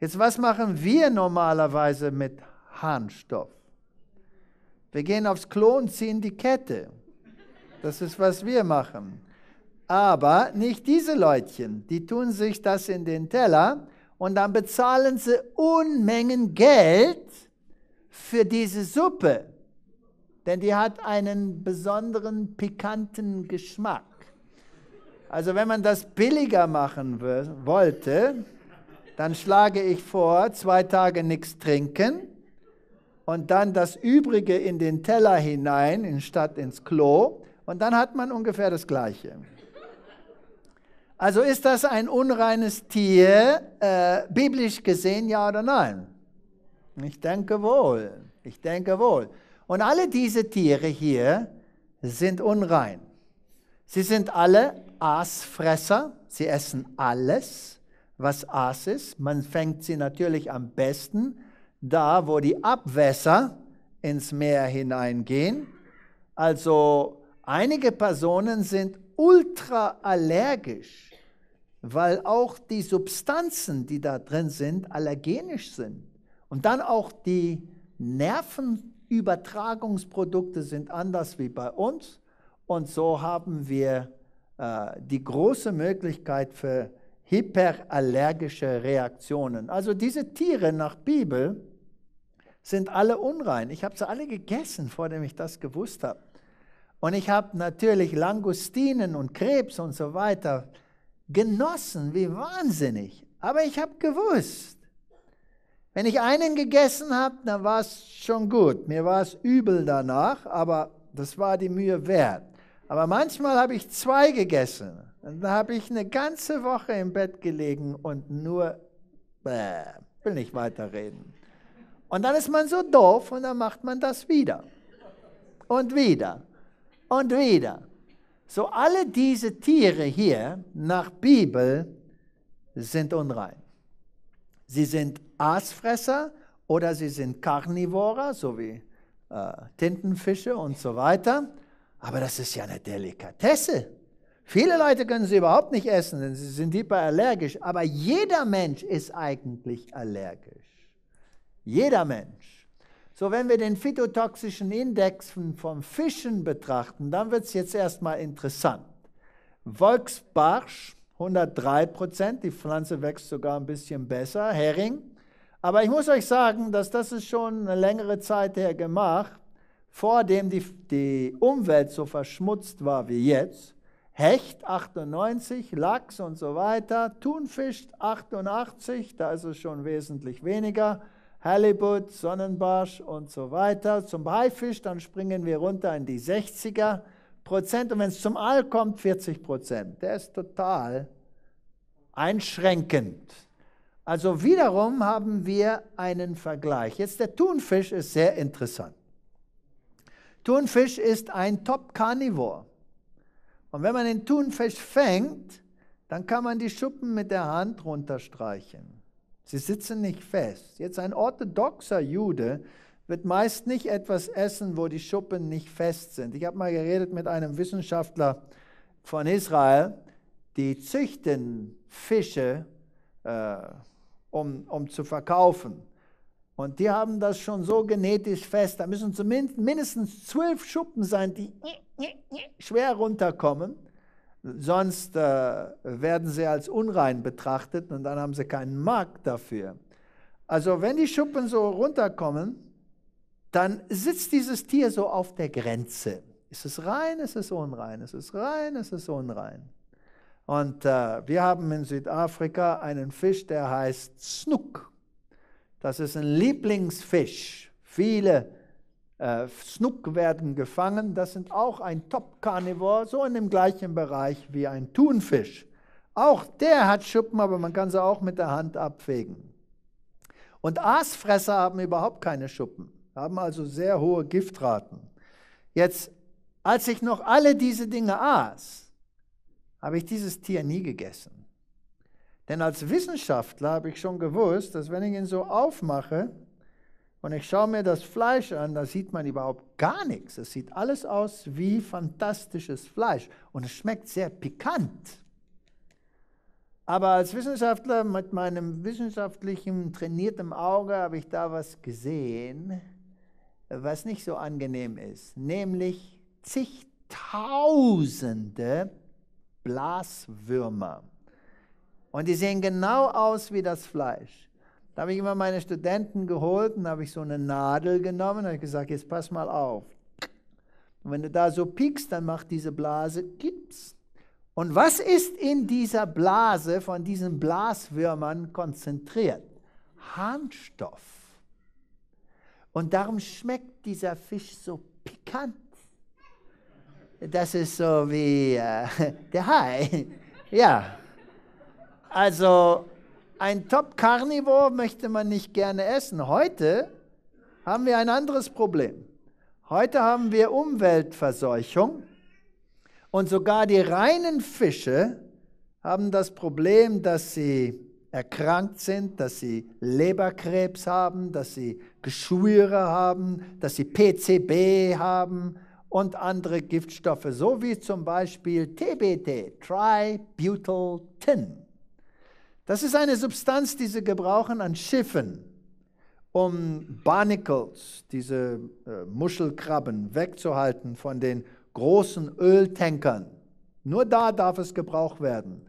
Jetzt, was machen wir normalerweise mit Harnstoff? Wir gehen aufs Klo und ziehen die Kette. Das ist, was wir machen. Aber nicht diese Leutchen. Die tun sich das in den Teller und dann bezahlen sie Unmengen Geld für diese Suppe, denn die hat einen besonderen pikanten Geschmack. Also wenn man das billiger machen wollte, dann schlage ich vor, zwei Tage nichts trinken und dann das Übrige in den Teller hinein, anstatt ins Klo. Und dann hat man ungefähr das Gleiche. Also ist das ein unreines Tier, äh, biblisch gesehen, ja oder nein? Ich denke wohl, ich denke wohl. Und alle diese Tiere hier sind unrein. Sie sind alle Aasfresser, sie essen alles, was Aas ist. Man fängt sie natürlich am besten da, wo die Abwässer ins Meer hineingehen. Also einige Personen sind ultraallergisch weil auch die Substanzen, die da drin sind, allergenisch sind. Und dann auch die Nervenübertragungsprodukte sind anders wie bei uns. Und so haben wir äh, die große Möglichkeit für hyperallergische Reaktionen. Also diese Tiere nach Bibel sind alle unrein. Ich habe sie alle gegessen, vor dem ich das gewusst habe. Und ich habe natürlich Langustinen und Krebs und so weiter genossen, wie wahnsinnig. Aber ich habe gewusst, wenn ich einen gegessen habe, dann war es schon gut. Mir war es übel danach, aber das war die Mühe wert. Aber manchmal habe ich zwei gegessen. Und dann habe ich eine ganze Woche im Bett gelegen und nur, bäh, will nicht weiterreden. Und dann ist man so doof und dann macht man das wieder. Und wieder. Und wieder. So alle diese Tiere hier nach Bibel sind unrein. Sie sind Aasfresser oder sie sind Karnivora, so wie äh, Tintenfische und so weiter. Aber das ist ja eine Delikatesse. Viele Leute können sie überhaupt nicht essen, denn sie sind hyperallergisch. Aber jeder Mensch ist eigentlich allergisch. Jeder Mensch. So, wenn wir den phytotoxischen Index von Fischen betrachten, dann wird es jetzt erstmal interessant. Wolfsbarsch 103 Prozent, die Pflanze wächst sogar ein bisschen besser, Hering. Aber ich muss euch sagen, dass das ist schon eine längere Zeit her gemacht, vor dem die, die Umwelt so verschmutzt war wie jetzt. Hecht 98, Lachs und so weiter, Thunfisch 88, da ist es schon wesentlich weniger. Halibut, Sonnenbarsch und so weiter. Zum Haifisch, dann springen wir runter in die 60er Prozent. Und wenn es zum Aal kommt, 40 Prozent. Der ist total einschränkend. Also wiederum haben wir einen Vergleich. Jetzt der Thunfisch ist sehr interessant. Thunfisch ist ein top karnivor Und wenn man den Thunfisch fängt, dann kann man die Schuppen mit der Hand runterstreichen. Sie sitzen nicht fest. Jetzt ein orthodoxer Jude wird meist nicht etwas essen, wo die Schuppen nicht fest sind. Ich habe mal geredet mit einem Wissenschaftler von Israel, die züchten Fische, äh, um, um zu verkaufen. Und die haben das schon so genetisch fest. Da müssen zumindest mindestens zwölf Schuppen sein, die schwer runterkommen. Sonst äh, werden sie als unrein betrachtet und dann haben sie keinen Markt dafür. Also wenn die Schuppen so runterkommen, dann sitzt dieses Tier so auf der Grenze. Ist es rein, ist es unrein, ist es rein, ist es unrein. Und äh, wir haben in Südafrika einen Fisch, der heißt Snook. Das ist ein Lieblingsfisch. Viele äh, Snook werden gefangen, das sind auch ein top karnivor so in dem gleichen Bereich wie ein Thunfisch. Auch der hat Schuppen, aber man kann sie auch mit der Hand abfegen. Und Aasfresser haben überhaupt keine Schuppen, haben also sehr hohe Giftraten. Jetzt, als ich noch alle diese Dinge aß, habe ich dieses Tier nie gegessen. Denn als Wissenschaftler habe ich schon gewusst, dass wenn ich ihn so aufmache, und ich schaue mir das Fleisch an, da sieht man überhaupt gar nichts. Es sieht alles aus wie fantastisches Fleisch und es schmeckt sehr pikant. Aber als Wissenschaftler mit meinem wissenschaftlichen trainierten Auge habe ich da was gesehen, was nicht so angenehm ist, nämlich zigtausende Blaswürmer. Und die sehen genau aus wie das Fleisch. Da habe ich immer meine Studenten geholt und habe ich so eine Nadel genommen und habe gesagt, jetzt pass mal auf. Und wenn du da so piekst, dann macht diese Blase Kips. Und was ist in dieser Blase von diesen Blaswürmern konzentriert? Harnstoff. Und darum schmeckt dieser Fisch so pikant. Das ist so wie äh, [LAUGHS] der Hai. Ja. Also ein Top Carnivore möchte man nicht gerne essen. Heute haben wir ein anderes Problem. Heute haben wir Umweltverseuchung und sogar die reinen Fische haben das Problem, dass sie erkrankt sind, dass sie Leberkrebs haben, dass sie Geschwüre haben, dass sie PCB haben und andere Giftstoffe, so wie zum Beispiel TBT, Tributyltin. Das ist eine Substanz, die sie gebrauchen an Schiffen, um Barnacles, diese äh, Muschelkrabben, wegzuhalten von den großen Öltankern. Nur da darf es gebraucht werden.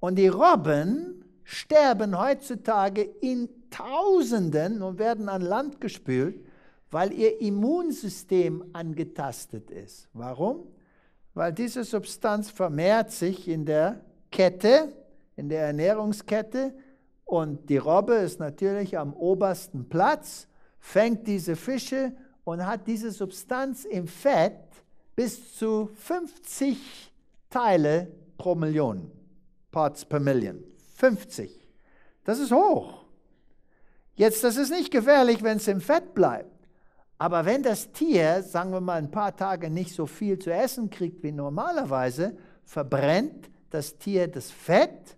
Und die Robben sterben heutzutage in Tausenden und werden an Land gespült, weil ihr Immunsystem angetastet ist. Warum? Weil diese Substanz vermehrt sich in der Kette in der Ernährungskette und die Robbe ist natürlich am obersten Platz, fängt diese Fische und hat diese Substanz im Fett bis zu 50 Teile pro Million, Parts per Million. 50. Das ist hoch. Jetzt, das ist nicht gefährlich, wenn es im Fett bleibt. Aber wenn das Tier, sagen wir mal, ein paar Tage nicht so viel zu essen kriegt wie normalerweise, verbrennt das Tier das Fett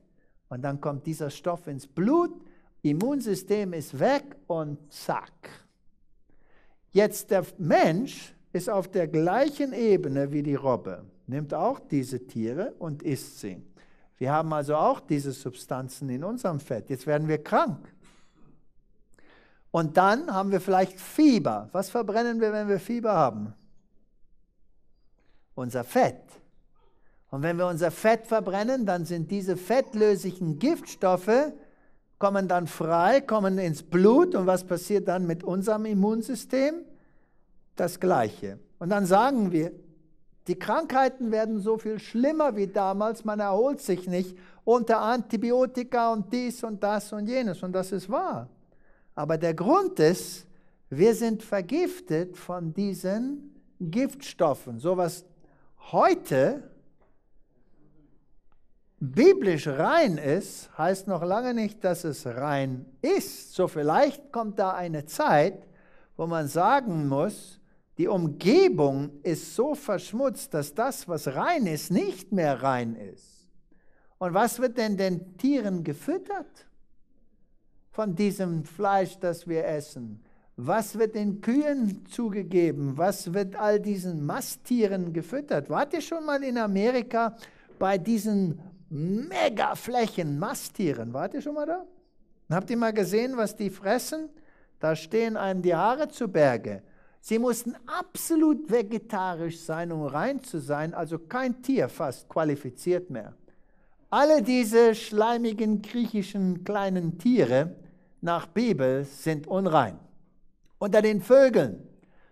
und dann kommt dieser Stoff ins Blut, Immunsystem ist weg und zack. Jetzt der Mensch ist auf der gleichen Ebene wie die Robbe, nimmt auch diese Tiere und isst sie. Wir haben also auch diese Substanzen in unserem Fett. Jetzt werden wir krank. Und dann haben wir vielleicht Fieber. Was verbrennen wir, wenn wir Fieber haben? Unser Fett. Und wenn wir unser Fett verbrennen, dann sind diese fettlöslichen Giftstoffe, kommen dann frei, kommen ins Blut und was passiert dann mit unserem Immunsystem? Das gleiche. Und dann sagen wir, die Krankheiten werden so viel schlimmer wie damals, man erholt sich nicht unter Antibiotika und dies und das und jenes und das ist wahr. Aber der Grund ist, wir sind vergiftet von diesen Giftstoffen. So was heute biblisch rein ist, heißt noch lange nicht, dass es rein ist. So vielleicht kommt da eine Zeit, wo man sagen muss, die Umgebung ist so verschmutzt, dass das, was rein ist, nicht mehr rein ist. Und was wird denn den Tieren gefüttert von diesem Fleisch, das wir essen? Was wird den Kühen zugegeben? Was wird all diesen Masttieren gefüttert? Wart ihr schon mal in Amerika bei diesen mega Flächen Masttieren. Wart ihr schon mal da? Habt ihr mal gesehen, was die fressen? Da stehen einem die Haare zu Berge. Sie mussten absolut vegetarisch sein, um rein zu sein, also kein Tier fast qualifiziert mehr. Alle diese schleimigen griechischen kleinen Tiere nach Bibel sind unrein. Unter den Vögeln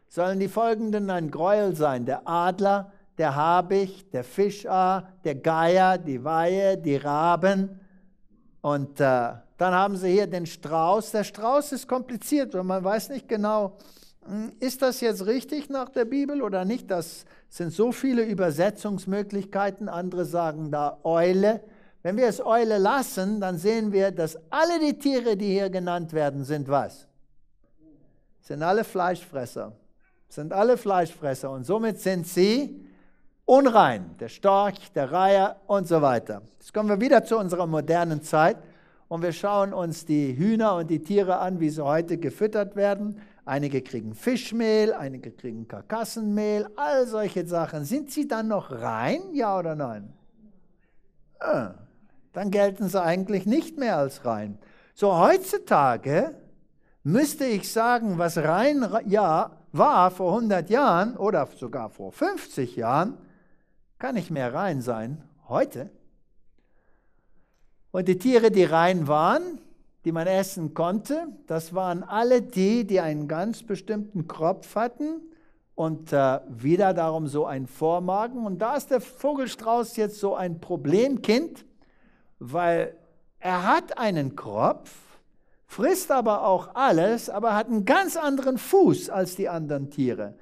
sollen die folgenden ein Gräuel sein: der Adler, der Habicht, der Fischer, der Geier, die Weihe, die Raben. Und äh, dann haben sie hier den Strauß. Der Strauß ist kompliziert, weil man weiß nicht genau, hm, ist das jetzt richtig nach der Bibel oder nicht? Das sind so viele Übersetzungsmöglichkeiten. Andere sagen da Eule. Wenn wir es Eule lassen, dann sehen wir, dass alle die Tiere, die hier genannt werden, sind was? Sind alle Fleischfresser. Sind alle Fleischfresser und somit sind sie unrein, der Storch, der Reiher und so weiter. Jetzt kommen wir wieder zu unserer modernen Zeit und wir schauen uns die Hühner und die Tiere an, wie sie heute gefüttert werden. Einige kriegen Fischmehl, einige kriegen Karkassenmehl, all solche Sachen. Sind sie dann noch rein, ja oder nein? Ah, dann gelten sie eigentlich nicht mehr als rein. So heutzutage müsste ich sagen, was rein ja war vor 100 Jahren oder sogar vor 50 Jahren, kann nicht mehr rein sein, heute. Und die Tiere, die rein waren, die man essen konnte, das waren alle die, die einen ganz bestimmten Kropf hatten und äh, wieder darum so ein Vormagen. Und da ist der Vogelstrauß jetzt so ein Problemkind, weil er hat einen Kropf, frisst aber auch alles, aber hat einen ganz anderen Fuß als die anderen Tiere.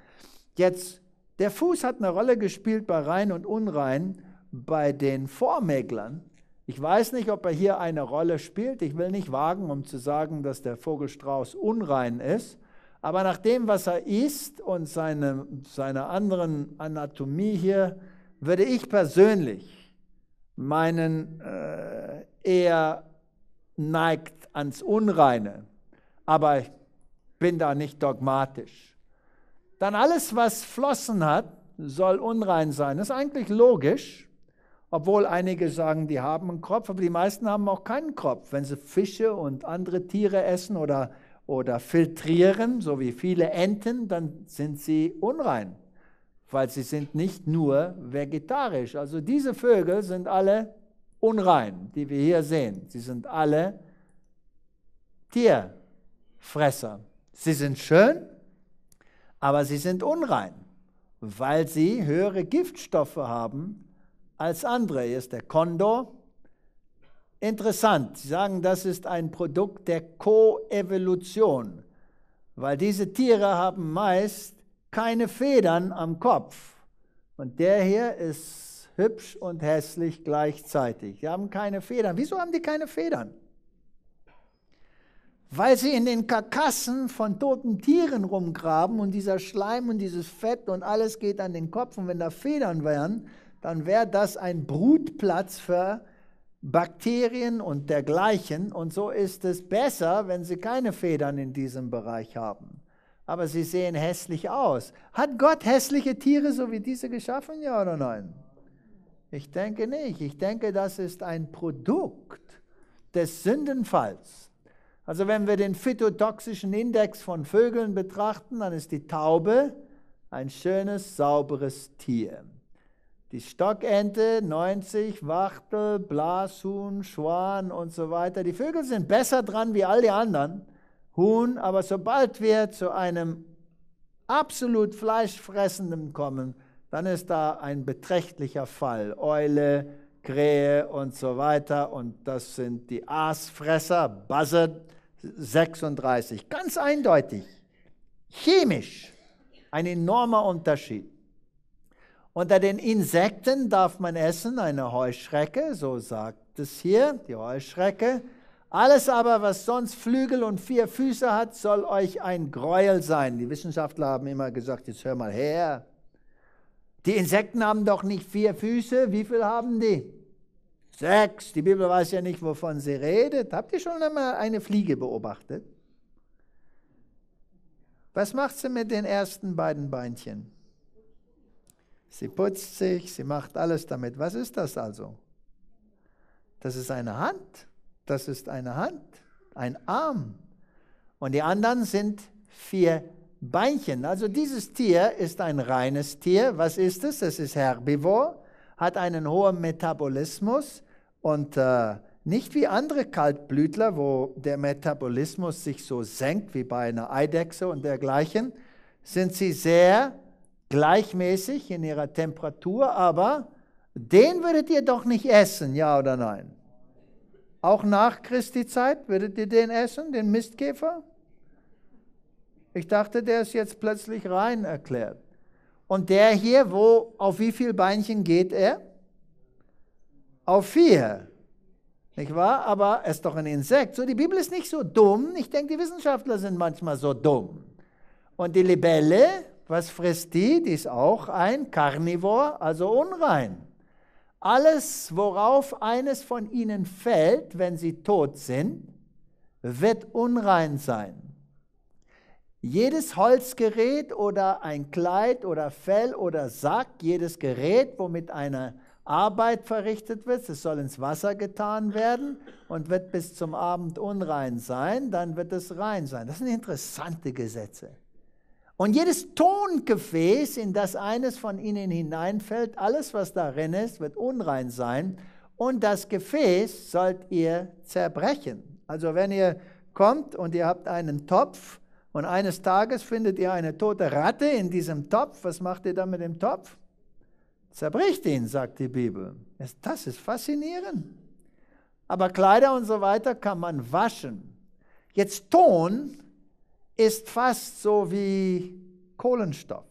Jetzt der Fuß hat eine Rolle gespielt bei rein und unrein, bei den Vormäglern. Ich weiß nicht, ob er hier eine Rolle spielt. Ich will nicht wagen, um zu sagen, dass der Vogelstrauß unrein ist. Aber nach dem, was er isst und seine, seiner anderen Anatomie hier, würde ich persönlich meinen, äh, er neigt ans Unreine. Aber ich bin da nicht dogmatisch dann alles, was flossen hat, soll unrein sein. Das ist eigentlich logisch, obwohl einige sagen, die haben einen Kopf, aber die meisten haben auch keinen Kopf. Wenn sie Fische und andere Tiere essen oder, oder filtrieren, so wie viele Enten, dann sind sie unrein, weil sie sind nicht nur vegetarisch. Also diese Vögel sind alle unrein, die wir hier sehen. Sie sind alle Tierfresser. Sie sind schön, aber sie sind unrein, weil sie höhere Giftstoffe haben als andere. Hier ist der Kondor. Interessant, sie sagen, das ist ein Produkt der Koevolution, weil diese Tiere haben meist keine Federn am Kopf. Und der hier ist hübsch und hässlich gleichzeitig. Die haben keine Federn. Wieso haben die keine Federn? weil sie in den Karkassen von toten Tieren rumgraben und dieser Schleim und dieses Fett und alles geht an den Kopf und wenn da Federn wären, dann wäre das ein Brutplatz für Bakterien und dergleichen und so ist es besser, wenn sie keine Federn in diesem Bereich haben. Aber sie sehen hässlich aus. Hat Gott hässliche Tiere so wie diese geschaffen, ja oder nein? Ich denke nicht. Ich denke, das ist ein Produkt des Sündenfalls. Also wenn wir den phytotoxischen Index von Vögeln betrachten, dann ist die Taube ein schönes, sauberes Tier. Die Stockente, 90, Wachtel, Blashuhn, Schwan und so weiter. Die Vögel sind besser dran wie all die anderen Huhn, aber sobald wir zu einem absolut fleischfressenden kommen, dann ist da ein beträchtlicher Fall. Eule, Krähe und so weiter. Und das sind die Aasfresser, Buzzard, 36. Ganz eindeutig. Chemisch ein enormer Unterschied. Unter den Insekten darf man essen eine Heuschrecke, so sagt es hier, die Heuschrecke. Alles aber, was sonst Flügel und vier Füße hat, soll euch ein Gräuel sein. Die Wissenschaftler haben immer gesagt, jetzt hör mal her. Die Insekten haben doch nicht vier Füße, wie viel haben die? Sechs, die Bibel weiß ja nicht, wovon sie redet. Habt ihr schon einmal eine Fliege beobachtet? Was macht sie mit den ersten beiden Beinchen? Sie putzt sich, sie macht alles damit. Was ist das also? Das ist eine Hand, das ist eine Hand, ein Arm. Und die anderen sind vier Beinchen. Also dieses Tier ist ein reines Tier. Was ist es? Es ist herbivor, hat einen hohen Metabolismus, und äh, nicht wie andere Kaltblütler, wo der Metabolismus sich so senkt wie bei einer Eidechse und dergleichen, sind sie sehr gleichmäßig in ihrer Temperatur, aber den würdet ihr doch nicht essen, ja oder nein? Auch nach Christi Zeit würdet ihr den essen, den Mistkäfer? Ich dachte, der ist jetzt plötzlich rein erklärt. Und der hier, wo auf wie viel Beinchen geht er? auf vier. Nicht wahr? Aber es ist doch ein Insekt. So, die Bibel ist nicht so dumm. Ich denke, die Wissenschaftler sind manchmal so dumm. Und die Libelle, was frisst die? Die ist auch ein Karnivor, also unrein. Alles, worauf eines von ihnen fällt, wenn sie tot sind, wird unrein sein. Jedes Holzgerät oder ein Kleid oder Fell oder Sack, jedes Gerät, womit einer Arbeit verrichtet wird, es soll ins Wasser getan werden und wird bis zum Abend unrein sein, dann wird es rein sein. Das sind interessante Gesetze. Und jedes Tongefäß, in das eines von ihnen hineinfällt, alles, was darin ist, wird unrein sein. Und das Gefäß sollt ihr zerbrechen. Also wenn ihr kommt und ihr habt einen Topf und eines Tages findet ihr eine tote Ratte in diesem Topf, was macht ihr dann mit dem Topf? zerbricht ihn, sagt die Bibel. Das ist faszinierend. Aber Kleider und so weiter kann man waschen. Jetzt Ton ist fast so wie Kohlenstoff.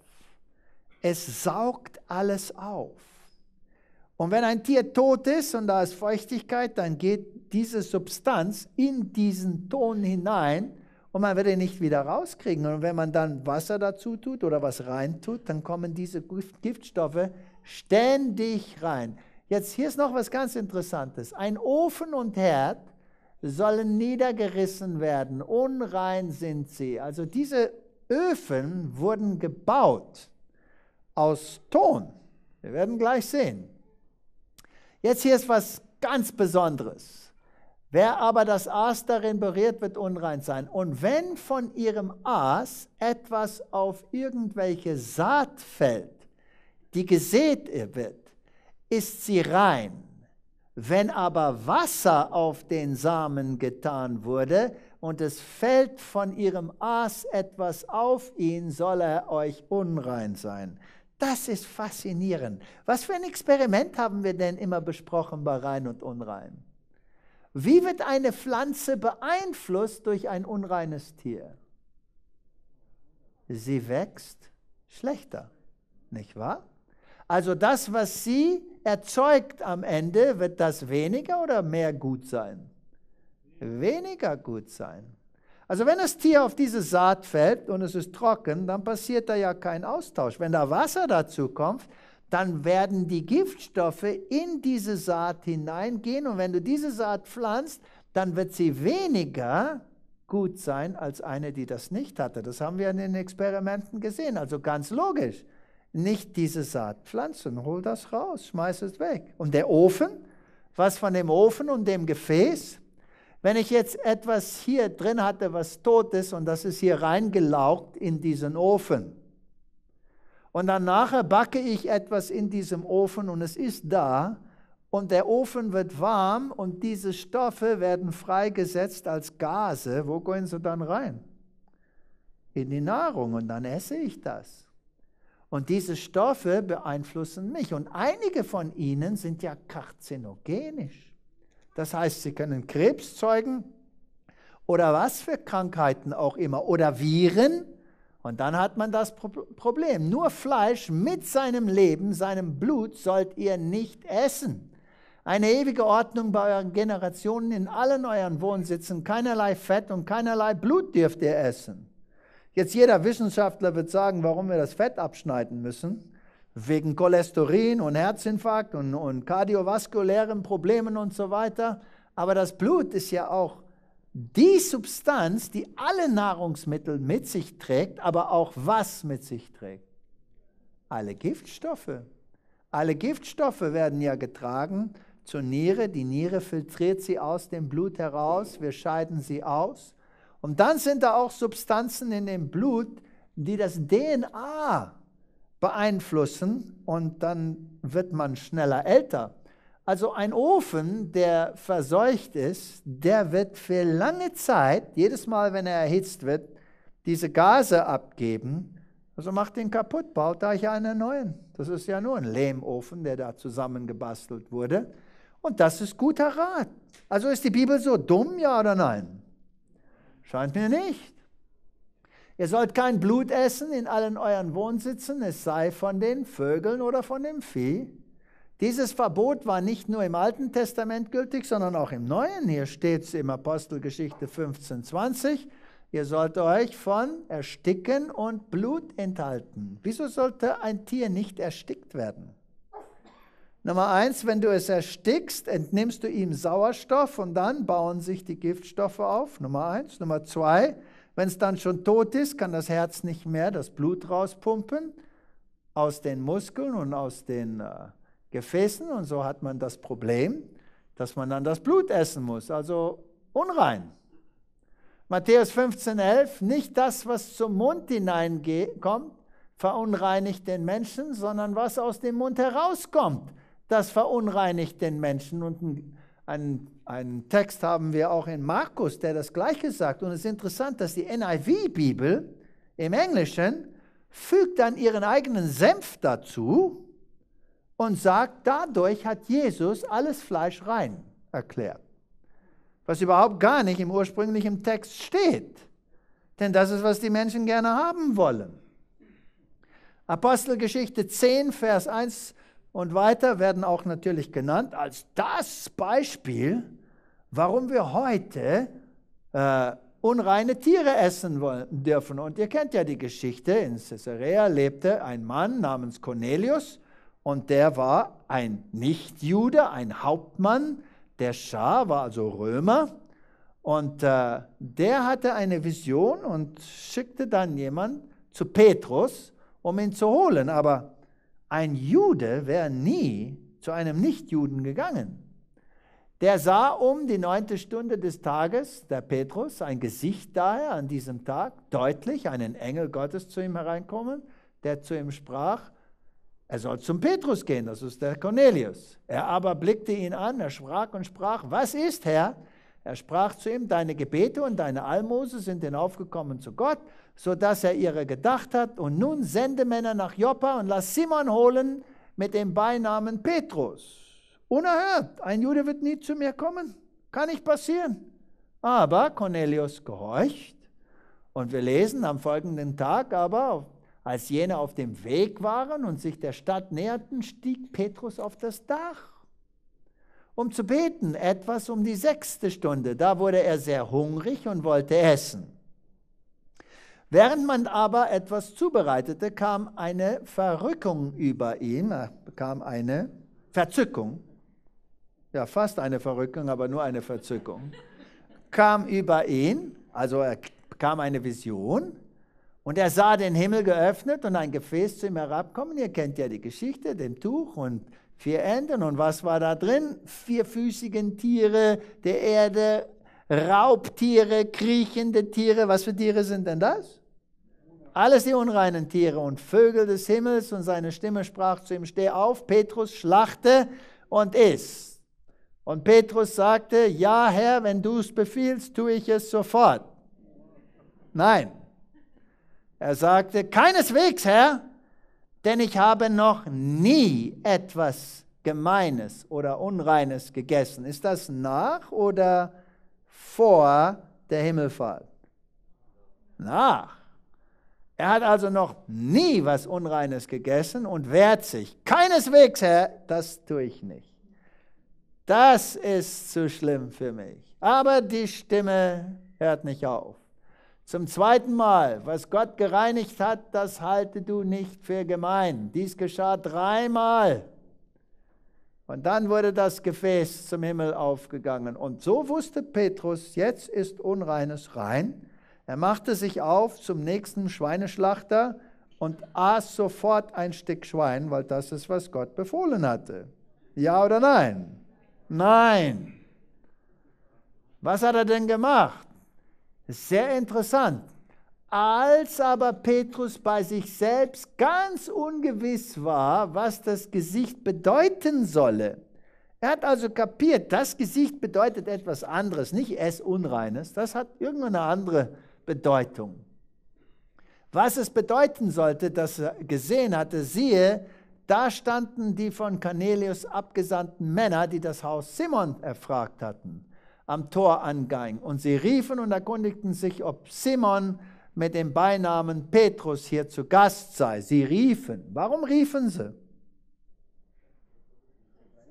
Es saugt alles auf. Und wenn ein Tier tot ist und da ist Feuchtigkeit, dann geht diese Substanz in diesen Ton hinein und man wird ihn nicht wieder rauskriegen. Und wenn man dann Wasser dazu tut oder was reintut, dann kommen diese Giftstoffe ständig rein. Jetzt hier ist noch was ganz Interessantes. Ein Ofen und Herd sollen niedergerissen werden. Unrein sind sie. Also diese Öfen wurden gebaut aus Ton. Wir werden gleich sehen. Jetzt hier ist was ganz Besonderes. Wer aber das Aas darin berührt, wird unrein sein. Und wenn von ihrem Aas etwas auf irgendwelche Saat fällt, die gesät wird, ist sie rein. Wenn aber Wasser auf den Samen getan wurde und es fällt von ihrem Aas etwas auf ihn, soll er euch unrein sein. Das ist faszinierend. Was für ein Experiment haben wir denn immer besprochen bei rein und unrein? Wie wird eine Pflanze beeinflusst durch ein unreines Tier? Sie wächst schlechter, nicht wahr? Also das, was sie erzeugt am Ende, wird das weniger oder mehr gut sein? Weniger gut sein. Also wenn das Tier auf diese Saat fällt und es ist trocken, dann passiert da ja kein Austausch. Wenn da Wasser dazu kommt, dann werden die Giftstoffe in diese Saat hineingehen und wenn du diese Saat pflanzt, dann wird sie weniger gut sein als eine, die das nicht hatte. Das haben wir in den Experimenten gesehen, also ganz logisch nicht diese Saat pflanzen, hol das raus, schmeiß es weg. Und der Ofen, was von dem Ofen und dem Gefäß? Wenn ich jetzt etwas hier drin hatte, was tot ist, und das ist hier reingelaugt in diesen Ofen, und dann nachher backe ich etwas in diesem Ofen und es ist da, und der Ofen wird warm und diese Stoffe werden freigesetzt als Gase. Wo gehen sie dann rein? In die Nahrung und dann esse ich das. Und diese Stoffe beeinflussen mich. Und einige von ihnen sind ja karzinogenisch. Das heißt, sie können Krebs zeugen oder was für Krankheiten auch immer oder Viren. Und dann hat man das Problem. Nur Fleisch mit seinem Leben, seinem Blut sollt ihr nicht essen. Eine ewige Ordnung bei euren Generationen in allen euren Wohnsitzen. Keinerlei Fett und keinerlei Blut dürft ihr essen. Jetzt jeder Wissenschaftler wird sagen, warum wir das Fett abschneiden müssen. Wegen Cholesterin und Herzinfarkt und, und kardiovaskulären Problemen und so weiter. Aber das Blut ist ja auch die Substanz, die alle Nahrungsmittel mit sich trägt, aber auch was mit sich trägt. Alle Giftstoffe. Alle Giftstoffe werden ja getragen zur Niere. Die Niere filtriert sie aus dem Blut heraus. Wir scheiden sie aus. Und dann sind da auch Substanzen in dem Blut, die das DNA beeinflussen und dann wird man schneller älter. Also ein Ofen, der verseucht ist, der wird für lange Zeit, jedes Mal, wenn er erhitzt wird, diese Gase abgeben. Also macht den kaputt, baut da ja einen neuen. Das ist ja nur ein Lehmofen, der da zusammengebastelt wurde. Und das ist guter Rat. Also ist die Bibel so dumm, ja oder nein? Scheint mir nicht. Ihr sollt kein Blut essen in allen euren Wohnsitzen, es sei von den Vögeln oder von dem Vieh. Dieses Verbot war nicht nur im Alten Testament gültig, sondern auch im Neuen. Hier steht es im Apostelgeschichte 15, 20. Ihr sollt euch von Ersticken und Blut enthalten. Wieso sollte ein Tier nicht erstickt werden? Nummer eins, wenn du es erstickst, entnimmst du ihm Sauerstoff und dann bauen sich die Giftstoffe auf. Nummer eins. Nummer zwei, wenn es dann schon tot ist, kann das Herz nicht mehr das Blut rauspumpen aus den Muskeln und aus den äh, Gefäßen. Und so hat man das Problem, dass man dann das Blut essen muss. Also unrein. Matthäus 15,11, nicht das, was zum Mund hineinkommt, verunreinigt den Menschen, sondern was aus dem Mund herauskommt das verunreinigt den Menschen. Und einen, einen Text haben wir auch in Markus, der das Gleiche sagt. Und es ist interessant, dass die NIV-Bibel im Englischen fügt dann ihren eigenen Senf dazu und sagt, dadurch hat Jesus alles Fleisch rein erklärt. Was überhaupt gar nicht im ursprünglichen Text steht. Denn das ist, was die Menschen gerne haben wollen. Apostelgeschichte 10, Vers 1 und weiter werden auch natürlich genannt als das Beispiel, warum wir heute äh, unreine Tiere essen wollen, dürfen. Und ihr kennt ja die Geschichte, in Caesarea lebte ein Mann namens Cornelius und der war ein Nichtjude, ein Hauptmann, der Schar war also Römer. Und äh, der hatte eine Vision und schickte dann jemand zu Petrus, um ihn zu holen. Aber ein Jude wäre nie zu einem Nichtjuden gegangen. Der sah um die neunte Stunde des Tages, der Petrus, ein Gesicht daher an diesem Tag, deutlich einen Engel Gottes zu ihm hereinkommen, der zu ihm sprach, er soll zum Petrus gehen, das ist der Cornelius. Er aber blickte ihn an, er sprach und sprach, was ist, Herr? Er sprach zu ihm, deine Gebete und deine Almosen sind hinaufgekommen zu Gott, so dass er ihre gedacht hat. Und nun sende Männer nach Joppa und lass Simon holen mit dem Beinamen Petrus. Unerhört, ein Jude wird nie zu mir kommen. Kann nicht passieren. Aber Cornelius gehorcht. Und wir lesen am folgenden Tag aber, als jene auf dem Weg waren und sich der Stadt näherten, stieg Petrus auf das Dach um zu beten, etwas um die sechste Stunde. Da wurde er sehr hungrig und wollte essen. Während man aber etwas zubereitete, kam eine Verrückung über ihn, er äh, bekam eine Verzückung, ja fast eine Verrückung, aber nur eine Verzückung, kam über ihn, also er bekam eine Vision und er sah den Himmel geöffnet und ein Gefäß zu ihm herabkommen. Ihr kennt ja die Geschichte, dem Tuch und vier Enten. Und was war da drin? Vierfüßigen Tiere der Erde, Raubtiere, kriechende Tiere. Was für Tiere sind denn das? Alles die unreinen Tiere und Vögel des Himmels. Und seine Stimme sprach zu ihm, steh auf, Petrus, schlachte und iss. Und Petrus sagte, ja Herr, wenn du es befiehlst, tue ich es sofort. Nein. Er sagte, keineswegs, Herr, denn ich habe noch nie etwas Gemeines oder Unreines gegessen. Ist das nach oder vor der Himmelfahrt? Nach. Er hat also noch nie was Unreines gegessen und wehrt sich. Keineswegs, Herr, das tue ich nicht. Das ist zu schlimm für mich. Aber die Stimme hört nicht auf. Zum zweiten Mal, was Gott gereinigt hat, das halte du nicht für gemein. Dies geschah dreimal. Und dann wurde das Gefäß zum Himmel aufgegangen. Und so wusste Petrus, jetzt ist Unreines rein. Er machte sich auf zum nächsten Schweineschlachter und aß sofort ein Stück Schwein, weil das ist, was Gott befohlen hatte. Ja oder nein? Nein. Was hat er denn gemacht? Sehr interessant. Als aber Petrus bei sich selbst ganz ungewiss war, was das Gesicht bedeuten solle, er hat also kapiert, das Gesicht bedeutet etwas anderes, nicht es Unreines, das hat irgendeine andere Bedeutung. Was es bedeuten sollte, dass er gesehen hatte, siehe, da standen die von Cornelius abgesandten Männer, die das Haus Simon erfragt hatten am Tor angang. Und sie riefen und erkundigten sich, ob Simon mit dem Beinamen Petrus hier zu Gast sei. Sie riefen. Warum riefen sie?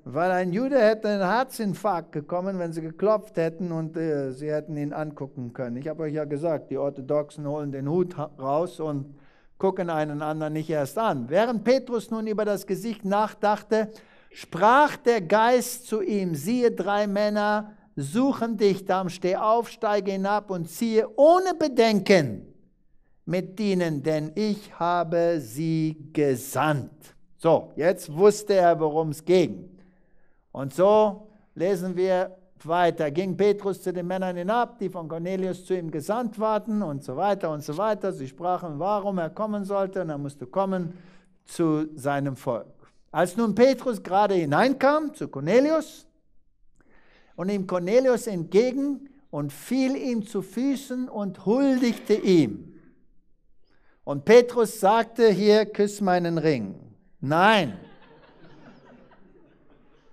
Weil ein Jude hätte einen Herzinfarkt gekommen, wenn sie geklopft hätten und äh, sie hätten ihn angucken können. Ich habe euch ja gesagt, die Orthodoxen holen den Hut raus und gucken einen anderen nicht erst an. Während Petrus nun über das Gesicht nachdachte, sprach der Geist zu ihm, siehe drei Männer suchen dich, darum steh auf, steige hinab und ziehe ohne Bedenken mit ihnen, denn ich habe sie gesandt. So, jetzt wusste er, worum es ging. Und so lesen wir weiter. Ging Petrus zu den Männern hinab, die von Cornelius zu ihm gesandt waren und so weiter und so weiter. Sie sprachen, warum er kommen sollte und er musste kommen zu seinem Volk. Als nun Petrus gerade hineinkam zu Cornelius, und ihm Cornelius entgegen und fiel ihm zu Füßen und huldigte ihm. Und Petrus sagte hier, küss meinen Ring. Nein.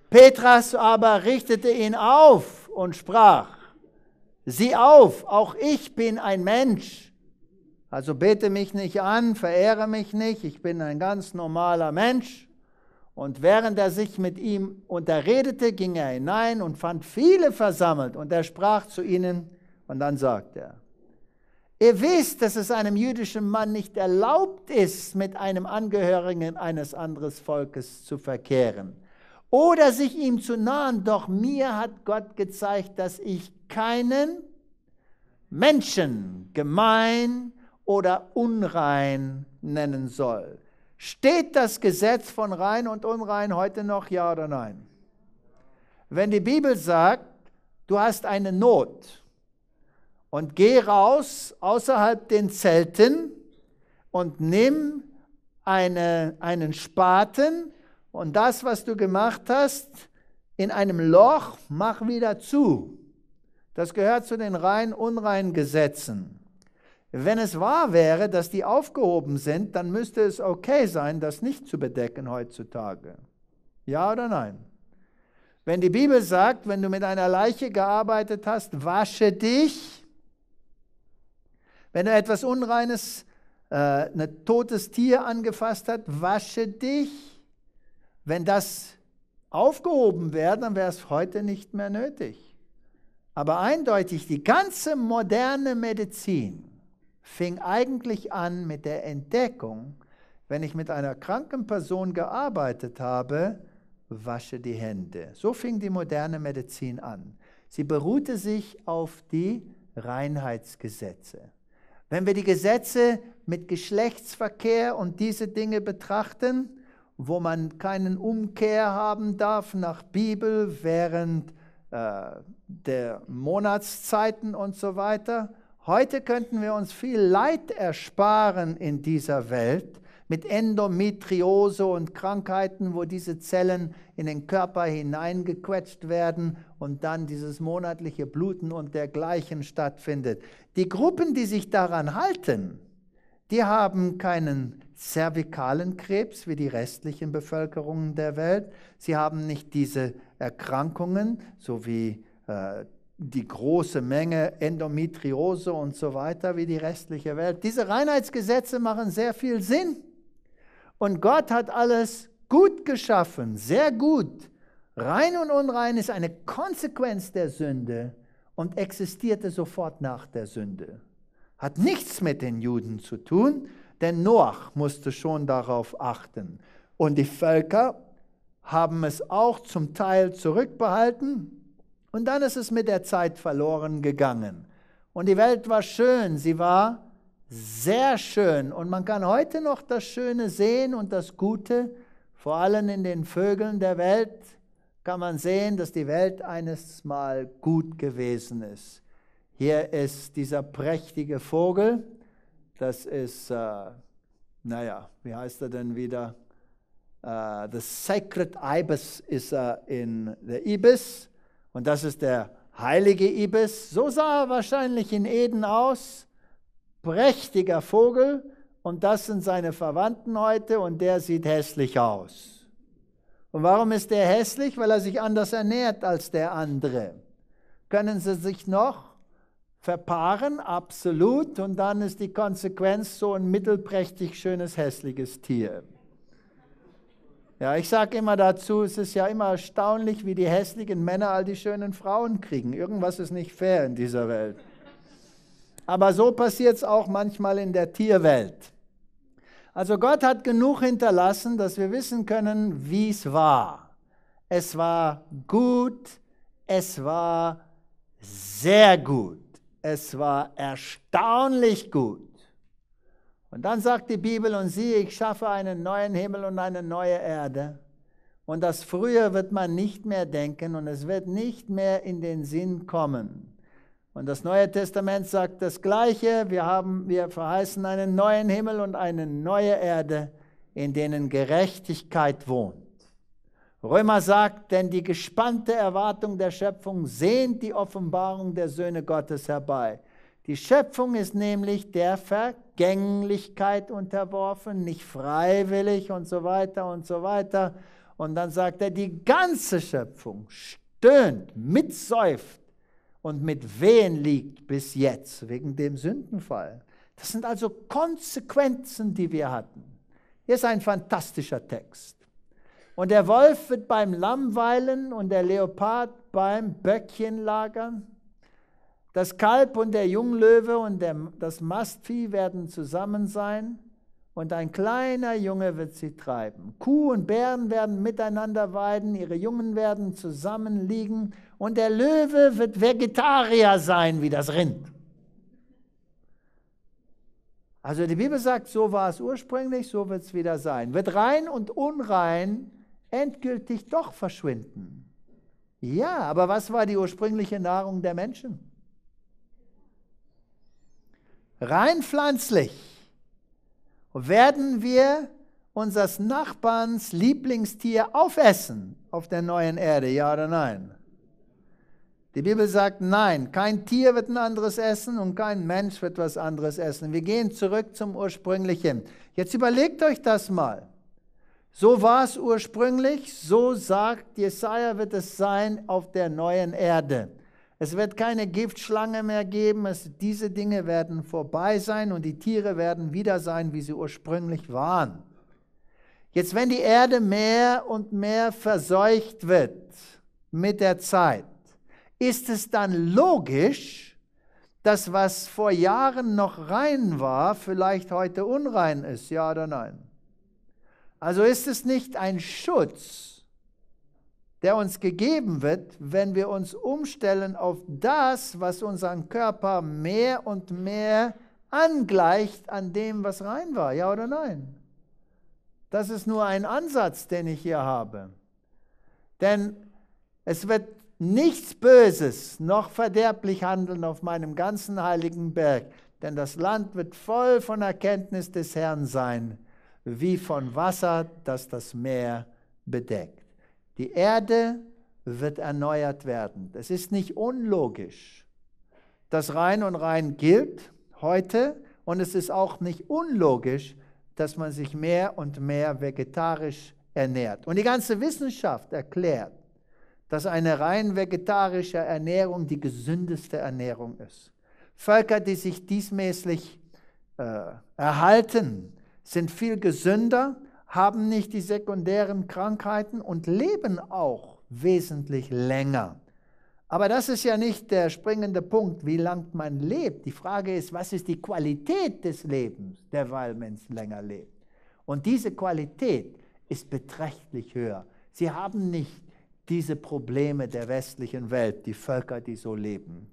Petras aber richtete ihn auf und sprach, sieh auf, auch ich bin ein Mensch. Also bete mich nicht an, verehre mich nicht, ich bin ein ganz normaler Mensch. Und während er sich mit ihm unterredete, ging er hinein und fand viele versammelt. Und er sprach zu ihnen und dann sagte er, ihr wisst, dass es einem jüdischen Mann nicht erlaubt ist, mit einem Angehörigen eines anderen Volkes zu verkehren oder sich ihm zu nahen. Doch mir hat Gott gezeigt, dass ich keinen Menschen gemein oder unrein nennen soll Steht das Gesetz von rein und unrein heute noch, ja oder nein? Wenn die Bibel sagt, du hast eine Not und geh raus außerhalb den Zelten und nimm eine, einen Spaten und das, was du gemacht hast, in einem Loch, mach wieder zu. Das gehört zu den rein unreinen Gesetzen. Wenn es wahr wäre, dass die aufgehoben sind, dann müsste es okay sein, das nicht zu bedecken heutzutage. Ja oder nein? Wenn die Bibel sagt, wenn du mit einer Leiche gearbeitet hast, wasche dich. Wenn du etwas Unreines, äh, ein totes Tier angefasst hast, wasche dich. Wenn das aufgehoben wäre, dann wäre es heute nicht mehr nötig. Aber eindeutig, die ganze moderne Medizin, fing eigentlich an mit der Entdeckung, wenn ich mit einer kranken Person gearbeitet habe, wasche die Hände. So fing die moderne Medizin an. Sie beruhte sich auf die Reinheitsgesetze. Wenn wir die Gesetze mit Geschlechtsverkehr und diese Dinge betrachten, wo man keinen Umkehr haben darf nach Bibel während äh, der Monatszeiten und so weiter, Heute könnten wir uns viel Leid ersparen in dieser Welt mit Endometriose und Krankheiten, wo diese Zellen in den Körper hineingequetscht werden und dann dieses monatliche Bluten und dergleichen stattfindet. Die Gruppen, die sich daran halten, die haben keinen zervikalen Krebs wie die restlichen Bevölkerungen der Welt. Sie haben nicht diese Erkrankungen, so wie äh, die große Menge Endometriose und so weiter wie die restliche Welt. Diese Reinheitsgesetze machen sehr viel Sinn. Und Gott hat alles gut geschaffen, sehr gut. Rein und unrein ist eine Konsequenz der Sünde und existierte sofort nach der Sünde. Hat nichts mit den Juden zu tun, denn Noach musste schon darauf achten. Und die Völker haben es auch zum Teil zurückbehalten, und dann ist es mit der Zeit verloren gegangen. Und die Welt war schön, sie war sehr schön. Und man kann heute noch das Schöne sehen und das Gute, vor allem in den Vögeln der Welt, kann man sehen, dass die Welt eines Mal gut gewesen ist. Hier ist dieser prächtige Vogel, das ist, äh, naja, wie heißt er denn wieder? Uh, the Sacred Ibis ist er in der Ibis. Und das ist der heilige Ibis. So sah er wahrscheinlich in Eden aus. Prächtiger Vogel. Und das sind seine Verwandten heute und der sieht hässlich aus. Und warum ist der hässlich? Weil er sich anders ernährt als der andere. Können sie sich noch verpaaren? Absolut. Und dann ist die Konsequenz so ein mittelprächtig schönes, hässliches Tier. Ja, ich sage immer dazu, es ist ja immer erstaunlich, wie die hässlichen Männer all die schönen Frauen kriegen. Irgendwas ist nicht fair in dieser Welt. Aber so passiert es auch manchmal in der Tierwelt. Also Gott hat genug hinterlassen, dass wir wissen können, wie es war. Es war gut, es war sehr gut, es war erstaunlich gut. Und dann sagt die Bibel, und siehe, ich schaffe einen neuen Himmel und eine neue Erde. Und das Frühe wird man nicht mehr denken und es wird nicht mehr in den Sinn kommen. Und das Neue Testament sagt das Gleiche. Wir, haben, wir verheißen einen neuen Himmel und eine neue Erde, in denen Gerechtigkeit wohnt. Römer sagt, denn die gespannte Erwartung der Schöpfung sehnt die Offenbarung der Söhne Gottes herbei. Die Schöpfung ist nämlich der Vergänglichkeit unterworfen, nicht freiwillig und so weiter und so weiter. Und dann sagt er, die ganze Schöpfung stöhnt, mitsäuft und mit Wehen liegt bis jetzt wegen dem Sündenfall. Das sind also Konsequenzen, die wir hatten. Hier ist ein fantastischer Text. Und der Wolf wird beim Lamm weilen und der Leopard beim Böckchen lagern das Kalb und der Junglöwe und der, das Mastvieh werden zusammen sein und ein kleiner Junge wird sie treiben. Kuh und Bären werden miteinander weiden, ihre Jungen werden zusammenliegen und der Löwe wird Vegetarier sein wie das Rind. Also die Bibel sagt, so war es ursprünglich, so wird es wieder sein. Wird rein und unrein endgültig doch verschwinden. Ja, aber was war die ursprüngliche Nahrung der Menschen? rein pflanzlich, werden wir unseres Nachbarns Lieblingstier aufessen auf der neuen Erde, ja oder nein? Die Bibel sagt nein, kein Tier wird ein anderes essen und kein Mensch wird was anderes essen. Wir gehen zurück zum Ursprünglichen. Jetzt überlegt euch das mal. So war es ursprünglich, so sagt Jesaja, wird es sein auf der neuen Erde. Es wird keine Giftschlange mehr geben. Es, diese Dinge werden vorbei sein und die Tiere werden wieder sein, wie sie ursprünglich waren. Jetzt, wenn die Erde mehr und mehr verseucht wird mit der Zeit, ist es dann logisch, dass was vor Jahren noch rein war, vielleicht heute unrein ist, ja oder nein? Also ist es nicht ein Schutz, der uns gegeben wird, wenn wir uns umstellen auf das, was unseren Körper mehr und mehr angleicht an dem, was rein war. Ja oder nein? Das ist nur ein Ansatz, den ich hier habe. Denn es wird nichts Böses noch verderblich handeln auf meinem ganzen heiligen Berg, denn das Land wird voll von Erkenntnis des Herrn sein, wie von Wasser, das das Meer bedeckt. Die Erde wird erneuert werden. Das ist nicht unlogisch. Das Rein und Rein gilt heute und es ist auch nicht unlogisch, dass man sich mehr und mehr vegetarisch ernährt. Und die ganze Wissenschaft erklärt, dass eine rein vegetarische Ernährung die gesündeste Ernährung ist. Völker, die sich diesmäßig äh, erhalten, sind viel gesünder haben nicht die sekundären Krankheiten und leben auch wesentlich länger. Aber das ist ja nicht der springende Punkt, wie lang man lebt. Die Frage ist, was ist die Qualität des Lebens, derweil Menschen länger lebt. Und diese Qualität ist beträchtlich höher. Sie haben nicht diese Probleme der westlichen Welt, die Völker, die so leben.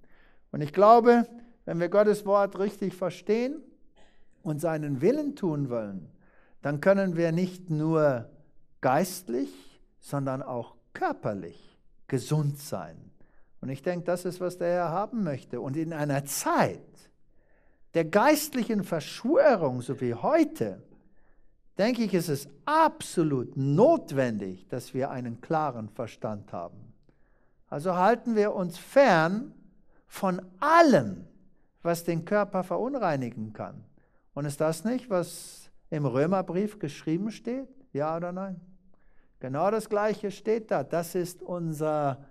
Und ich glaube, wenn wir Gottes Wort richtig verstehen und seinen Willen tun wollen, dann können wir nicht nur geistlich, sondern auch körperlich gesund sein. Und ich denke, das ist, was der Herr haben möchte. Und in einer Zeit der geistlichen Verschwörung, so wie heute, denke ich, ist es absolut notwendig, dass wir einen klaren Verstand haben. Also halten wir uns fern von allem, was den Körper verunreinigen kann. Und ist das nicht, was im Römerbrief geschrieben steht? Ja oder nein? Genau das Gleiche steht da. Das ist unser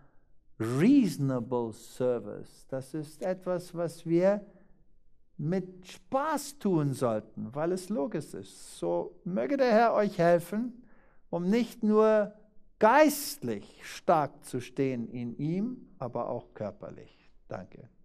reasonable service. Das ist etwas, was wir mit Spaß tun sollten, weil es logisch ist. So möge der Herr euch helfen, um nicht nur geistlich stark zu stehen in ihm, aber auch körperlich. Danke.